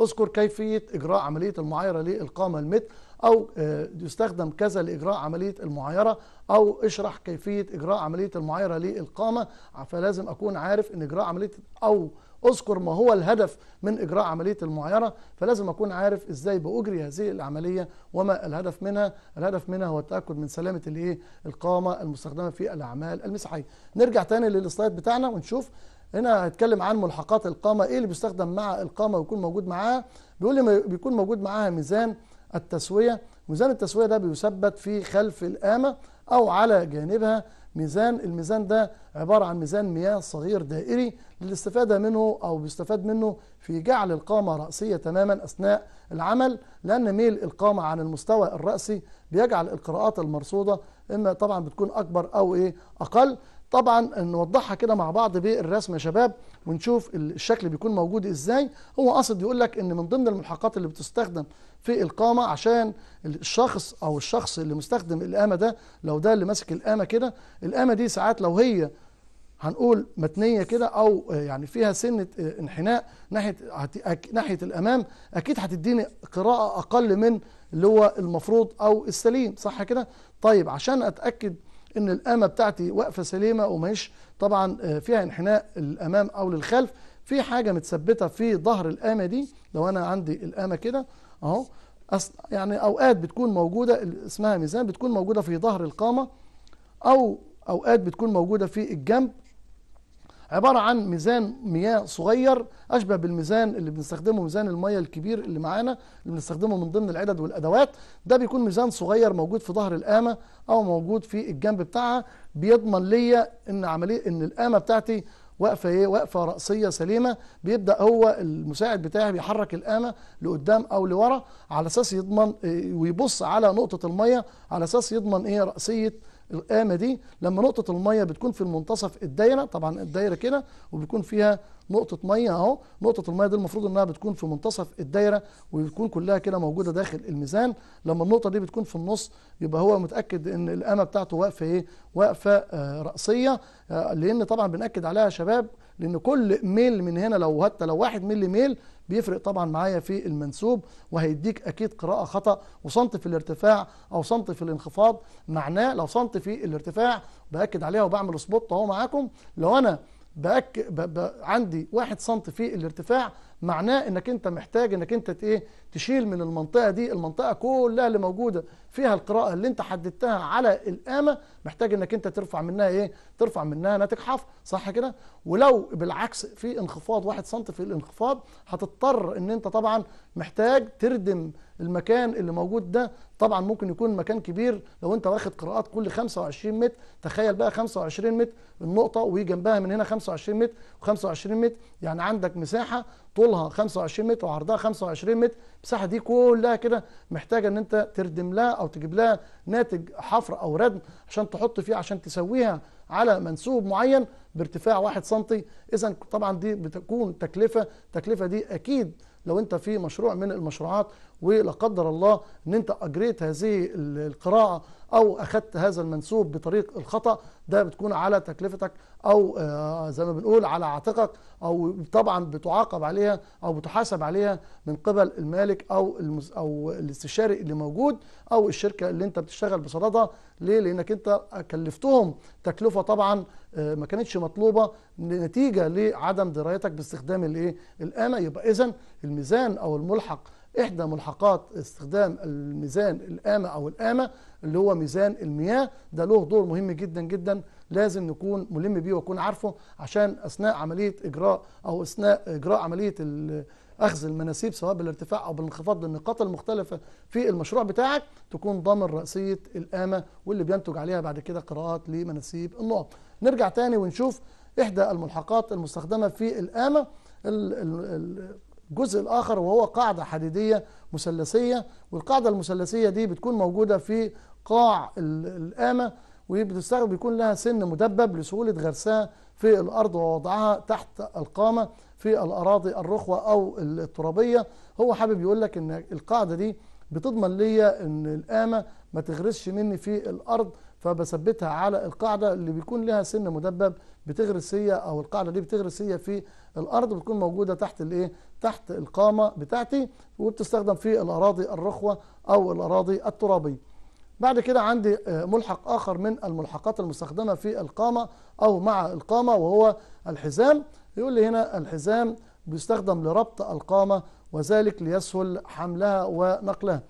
اذكر كيفيه اجراء عمليه المعايره للقامه المتر او آه، يستخدم كذا لاجراء عمليه المعايره او اشرح كيفيه اجراء عمليه المعايره للقامه فلازم اكون عارف ان اجراء عمليه او اذكر ما هو الهدف من اجراء عمليه المعايره فلازم اكون عارف ازاي باجري هذه العمليه وما الهدف منها الهدف منها هو التاكد من سلامه الايه القامه المستخدمه في الاعمال المسحيه نرجع تاني للسلايد بتاعنا ونشوف هنا هتكلم عن ملحقات القامه ايه اللي بيستخدم مع القامه ويكون موجود معاها بيقول لي بيكون موجود معاها ميزان التسويه ميزان التسويه ده بيثبت في خلف القامه او على جانبها ميزان الميزان ده عبارة عن ميزان مياه صغير دائري للاستفادة منه أو بيستفاد منه في جعل القامة رأسية تماما أثناء العمل لأن ميل القامة عن المستوى الرأسي بيجعل القراءات المرصودة إما طبعا بتكون أكبر أو إيه أقل طبعا نوضحها كده مع بعض بالرسم يا شباب ونشوف الشكل بيكون موجود ازاي هو قصد يقول لك ان من ضمن الملحقات اللي بتستخدم في القامه عشان الشخص او الشخص اللي مستخدم القامه ده لو ده اللي ماسك القامه كده القامه دي ساعات لو هي هنقول متنيه كده او يعني فيها سنه آه، انحناء ناحيه ناحيه الامام اكيد هتديني قراءه اقل من اللي هو المفروض او السليم صح كده طيب عشان اتاكد ان القامه بتاعتي واقفه سليمه وماهيش طبعا آه، فيها انحناء للامام او للخلف في حاجه متثبته في ظهر القامه دي لو انا عندي القامه كده اهو يعني اوقات بتكون موجوده اسمها ميزان بتكون موجوده في ظهر القامه او اوقات بتكون موجوده في الجنب عبارة عن ميزان مياه صغير أشبه بالميزان اللي بنستخدمه ميزان المياه الكبير اللي معانا اللي بنستخدمه من ضمن العدد والأدوات ده بيكون ميزان صغير موجود في ظهر القامة أو موجود في الجنب بتاعها بيضمن ليا إن عملية إن القامة بتاعتي واقفه ايه واقفه راسيه سليمه بيبدا هو المساعد بتاعي بيحرك القامه لقدام او لورا على اساس يضمن آه، ويبص على نقطه الميه على اساس يضمن ايه راسيه القامه دي لما نقطه الميه بتكون في المنتصف الدايره طبعا الدايره كده وبيكون فيها نقطه ميه اهو نقطه الميه دي المفروض انها بتكون في منتصف الدايره وبتكون كلها كده موجوده داخل الميزان لما النقطه دي بتكون في النص يبقى هو متاكد ان القامه بتاعته واقفه ايه واقفه آه راسيه آه لان طبعا بناكد عليها يا شباب لان كل ميل من هنا لو حتى لو واحد ملي ميل بيفرق طبعا معايا في المنسوب وهيديك اكيد قراءه خطا وسنت في الارتفاع او سنت في الانخفاض معناه لو سنت في الارتفاع باكد عليها وبعمل سبوت اهو معاكم لو انا بأك... ب... ب... عندي واحد سم في الارتفاع معناه انك انت محتاج انك انت ايه تشيل من المنطقه دي المنطقه كلها اللي موجوده فيها القراءه اللي انت حددتها على القامه محتاج انك انت ترفع منها ايه ترفع منها ناتج حفر صح كده ولو بالعكس في انخفاض واحد سم في الانخفاض هتضطر ان انت طبعا محتاج تردم المكان اللي موجود ده طبعا ممكن يكون مكان كبير لو انت واخد قراءات كل 25 متر تخيل بقى 25 متر النقطه وجنبها جنبها من هنا 25 متر و25 متر يعني عندك مساحه طولها 25 متر وعرضها 25 متر المساحه دي كلها كده محتاجه ان انت تردم لها او تجيب لها ناتج حفر او ردم عشان تحط فيه عشان تسويها على منسوب معين بارتفاع 1 سم اذا طبعا دي بتكون تكلفه التكلفه دي اكيد لو انت في مشروع من المشروعات ولا قدر الله ان انت اجريت هذه القراءه او اخذت هذا المنسوب بطريق الخطا ده بتكون على تكلفتك او آه، زي ما بنقول على عاتقك او طبعا بتعاقب عليها او بتحاسب عليها من قبل المالك او المز او الاستشاري اللي موجود او الشركه اللي انت بتشتغل بصددها ليه؟ لانك انت كلفتهم تكلفه طبعا آه، ما كانتش مطلوبه نتيجه لعدم درايتك باستخدام الايه؟ الامه يبقى اذا الميزان او الملحق إحدى ملحقات استخدام الميزان الآمة أو الآمة اللي هو ميزان المياه ده له دور مهم جدا جدا لازم نكون ملم بيه واكون عارفه عشان أثناء عملية إجراء أو أثناء إجراء عملية أخذ المناسيب سواء بالارتفاع أو بالانخفاض للنقاط المختلفة في المشروع بتاعك تكون ضمن رأسية الآمة واللي بينتج عليها بعد كده قراءات لمناسيب النقط نرجع تاني ونشوف إحدى الملحقات المستخدمة في الآمة الجزء الآخر وهو قاعدة حديدية مثلثية والقاعدة المثلثية دي بتكون موجودة في قاع القامة وبتستخدم بيكون لها سن مدبب لسهولة غرسها في الأرض ووضعها تحت القامة في الأراضي الرخوة أو الترابية هو حابب يقول لك إن القاعدة دي بتضمن ليا إن القامة ما تغرسش مني في الأرض فبثبتها على القاعدة اللي بيكون لها سن مدبب بتغرس هي أو القاعدة دي بتغرس هي في الارض بتكون موجوده تحت الايه تحت القامه بتاعتي وبتستخدم في الاراضي الرخوه او الاراضي الترابيه بعد كده عندي آه، ملحق اخر من الملحقات المستخدمه في القامه او مع القامه وهو الحزام يقول لي هنا الحزام بيستخدم لربط القامه وذلك ليسهل حملها ونقلها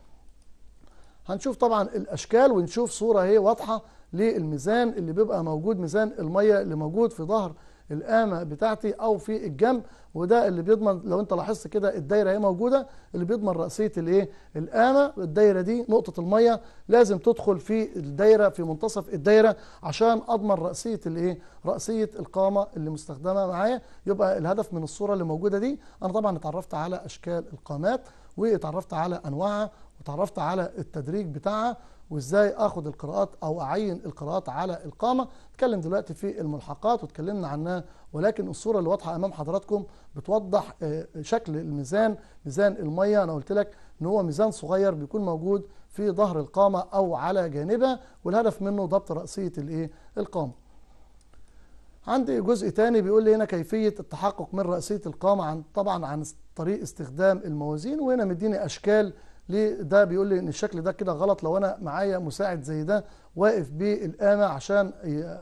هنشوف طبعا الاشكال ونشوف صوره اهي واضحه للميزان اللي بيبقى موجود ميزان الميه اللي موجود في ظهر القامه بتاعتي او في الجنب وده اللي بيضمن لو انت لاحظت كده الدايره هي موجوده اللي بيضمن راسيه الايه القامه الدايره دي نقطه الميه لازم تدخل في الدايره في منتصف الدايره عشان اضمن راسيه الايه راسيه القامه اللي مستخدمه معايا يبقى الهدف من الصوره اللي موجوده دي انا طبعا اتعرفت على اشكال القامات واتعرفت على انواعها وتعرفت على التدريج بتاعها وازاي اخد القراءات او اعين القراءات على القامه اتكلم دلوقتي في الملحقات واتكلمنا عنها ولكن الصوره اللي واضحه امام حضراتكم بتوضح آه، شكل الميزان ميزان الميه انا قلت لك ان هو ميزان صغير بيكون موجود في ظهر القامه او على جانبها والهدف منه ضبط راسيه الايه القامه عندي جزء تاني بيقول لي هنا كيفيه التحقق من راسيه القامه عن طبعا عن طريق استخدام الموازين وهنا مديني اشكال ليه ده بيقول لي ان الشكل ده كده غلط لو انا معايا مساعد زي ده واقف بالقامه عشان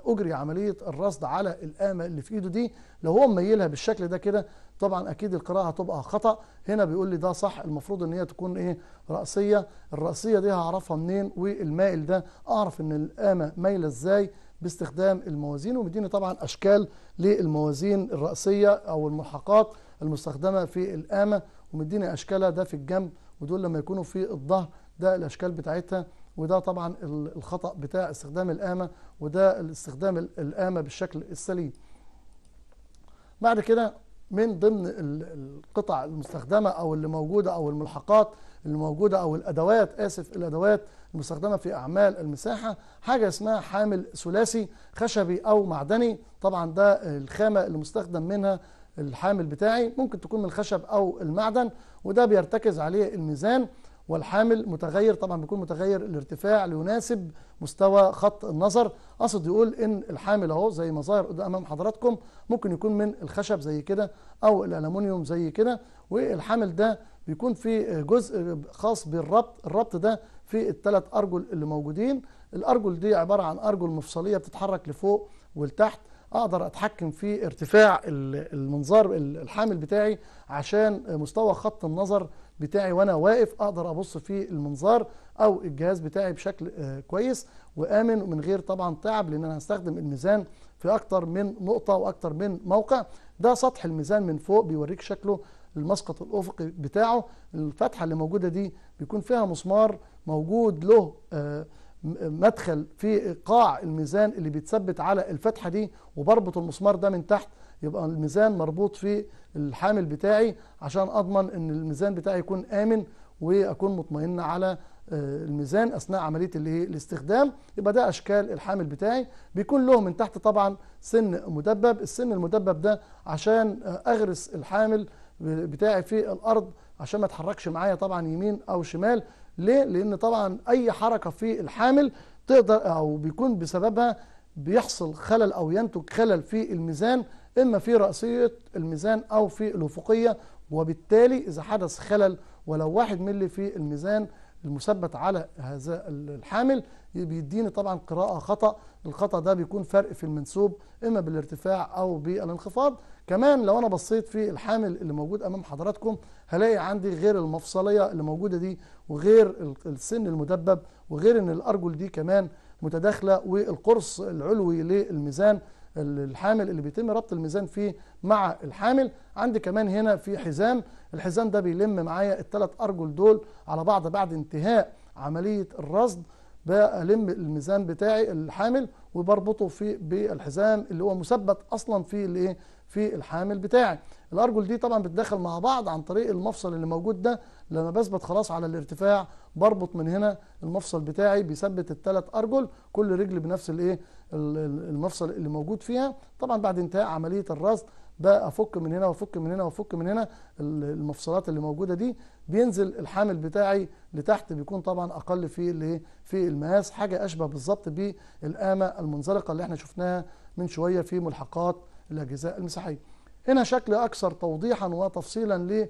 اجري عمليه الرصد على القامه اللي في ايده دي لو هو مميلها بالشكل ده كده طبعا اكيد القراءه هتبقى خطا هنا بيقول لي ده صح المفروض ان هي تكون ايه راسيه الراسيه دي هعرفها منين والمائل ده اعرف ان القامه مايله ازاي باستخدام الموازين ومديني طبعا اشكال للموازين الراسيه او الملحقات المستخدمه في القامه ومديني اشكالها ده في الجنب ودول لما يكونوا في الظهر ده الاشكال بتاعتها وده طبعا الخطا بتاع استخدام القامه وده استخدام القامه بالشكل السليم بعد كده من ضمن القطع المستخدمه او اللي موجوده او الملحقات اللي موجوده او الادوات اسف الادوات المستخدمه في اعمال المساحه حاجه اسمها حامل ثلاثي خشبي او معدني طبعا ده الخامه اللي مستخدم منها الحامل بتاعي ممكن تكون من الخشب او المعدن وده بيرتكز عليه الميزان والحامل متغير طبعا بيكون متغير الارتفاع ليناسب مستوى خط النظر اقصد يقول ان الحامل اهو زي ما ظاهر امام حضراتكم ممكن يكون من الخشب زي كده او الالومنيوم زي كده والحامل ده بيكون في جزء خاص بالربط الربط ده في الثلاث ارجل اللي موجودين الارجل دي عباره عن ارجل مفصليه بتتحرك لفوق ولتحت اقدر اتحكم في ارتفاع المنظار الحامل بتاعي عشان مستوى خط النظر بتاعي وانا واقف اقدر ابص في المنظار او الجهاز بتاعي بشكل آه، كويس وامن ومن غير طبعا تعب لان انا هستخدم الميزان في اكتر من نقطه واكتر من موقع ده سطح الميزان من فوق بيوريك شكله المسقط الافقي بتاعه الفتحه اللي موجوده دي بيكون فيها مسمار موجود له آه مدخل في قاع الميزان اللي بيتثبت على الفتحة دي وبربط المسمار ده من تحت يبقى الميزان مربوط في الحامل بتاعي عشان أضمن أن الميزان بتاعي يكون آمن وأكون مطمئن على آه، الميزان أثناء عملية اللي هي الاستخدام يبقى ده أشكال الحامل بتاعي بيكون له من تحت طبعا سن مدبب السن المدبب ده عشان آه، أغرس الحامل بتاعي في الأرض عشان ما يتحركش معايا طبعا يمين أو شمال ليه؟ لأن طبعا أي حركة في الحامل تقدر أو بيكون بسببها بيحصل خلل أو ينتج خلل في الميزان إما في رأسية الميزان أو في الأفقية وبالتالي إذا حدث خلل ولو واحد ملي في الميزان المثبت على هذا الحامل بيديني طبعا قراءة خطأ الخطأ ده بيكون فرق في المنسوب إما بالارتفاع أو بالانخفاض كمان لو انا بصيت في الحامل اللي موجود امام حضراتكم هلاقي عندي غير المفصليه اللي موجوده دي وغير السن المدبب وغير ان الارجل دي كمان متداخله والقرص العلوي للميزان الحامل اللي بيتم ربط الميزان فيه مع الحامل عندي كمان هنا في حزام الحزام ده بيلم معايا الثلاث ارجل دول على بعض بعد انتهاء عمليه الرصد بلم الميزان بتاعي الحامل وبربطه في بالحزام اللي هو مثبت اصلا في الايه في الحامل بتاعي الارجل دي طبعا بتدخل مع بعض عن طريق المفصل اللي موجود ده لما بثبت خلاص على الارتفاع بربط من هنا المفصل بتاعي بيثبت الثلاث ارجل كل رجل بنفس الايه المفصل اللي موجود فيها طبعا بعد انتهاء عمليه الرصد ده افك من هنا وافك من هنا وافك من هنا المفصلات اللي موجوده دي بينزل الحامل بتاعي لتحت بيكون طبعا اقل في اللي إيه، في المقاس حاجه اشبه بالظبط بالقامه المنزلقه اللي احنا شفناها من شويه في ملحقات الاجهزه المساحيه هنا شكل أكثر توضيحا وتفصيلا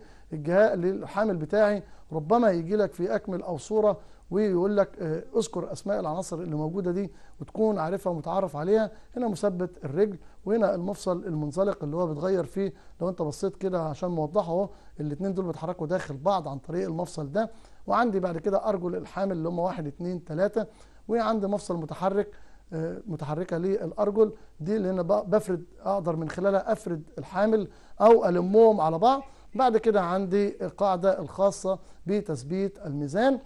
للحامل بتاعي ربما يجي لك في أكمل أو صورة ويقول لك آه، اذكر أسماء العناصر اللي موجودة دي وتكون عارفها ومتعرف عليها هنا مثبت الرجل وهنا المفصل المنزلق اللي هو بتغير فيه لو انت بصيت كده عشان موضحه اهو الاثنين دول بيتحركوا داخل بعض عن طريق المفصل ده وعندي بعد كده أرجل الحامل اللي هم واحد اثنين ثلاثه وعندي مفصل متحرك آه، متحركه للارجل دي اللي انا بفرد اقدر من خلالها افرد الحامل او المهم على بعض بعد كده عندي القاعده الخاصه بتثبيت الميزان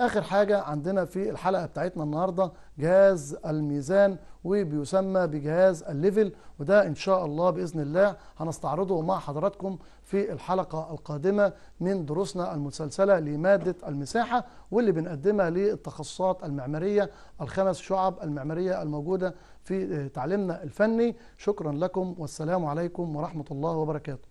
آخر حاجة عندنا في الحلقة بتاعتنا النهاردة جهاز الميزان وبيسمى بجهاز الليفل وده إن شاء الله بإذن الله هنستعرضه مع حضراتكم في الحلقة القادمة من دروسنا المتسلسلة لمادة المساحة واللي بنقدمها للتخصصات المعمارية الخمس شعب المعمارية الموجودة في تعليمنا الفني شكرا لكم والسلام عليكم ورحمة الله وبركاته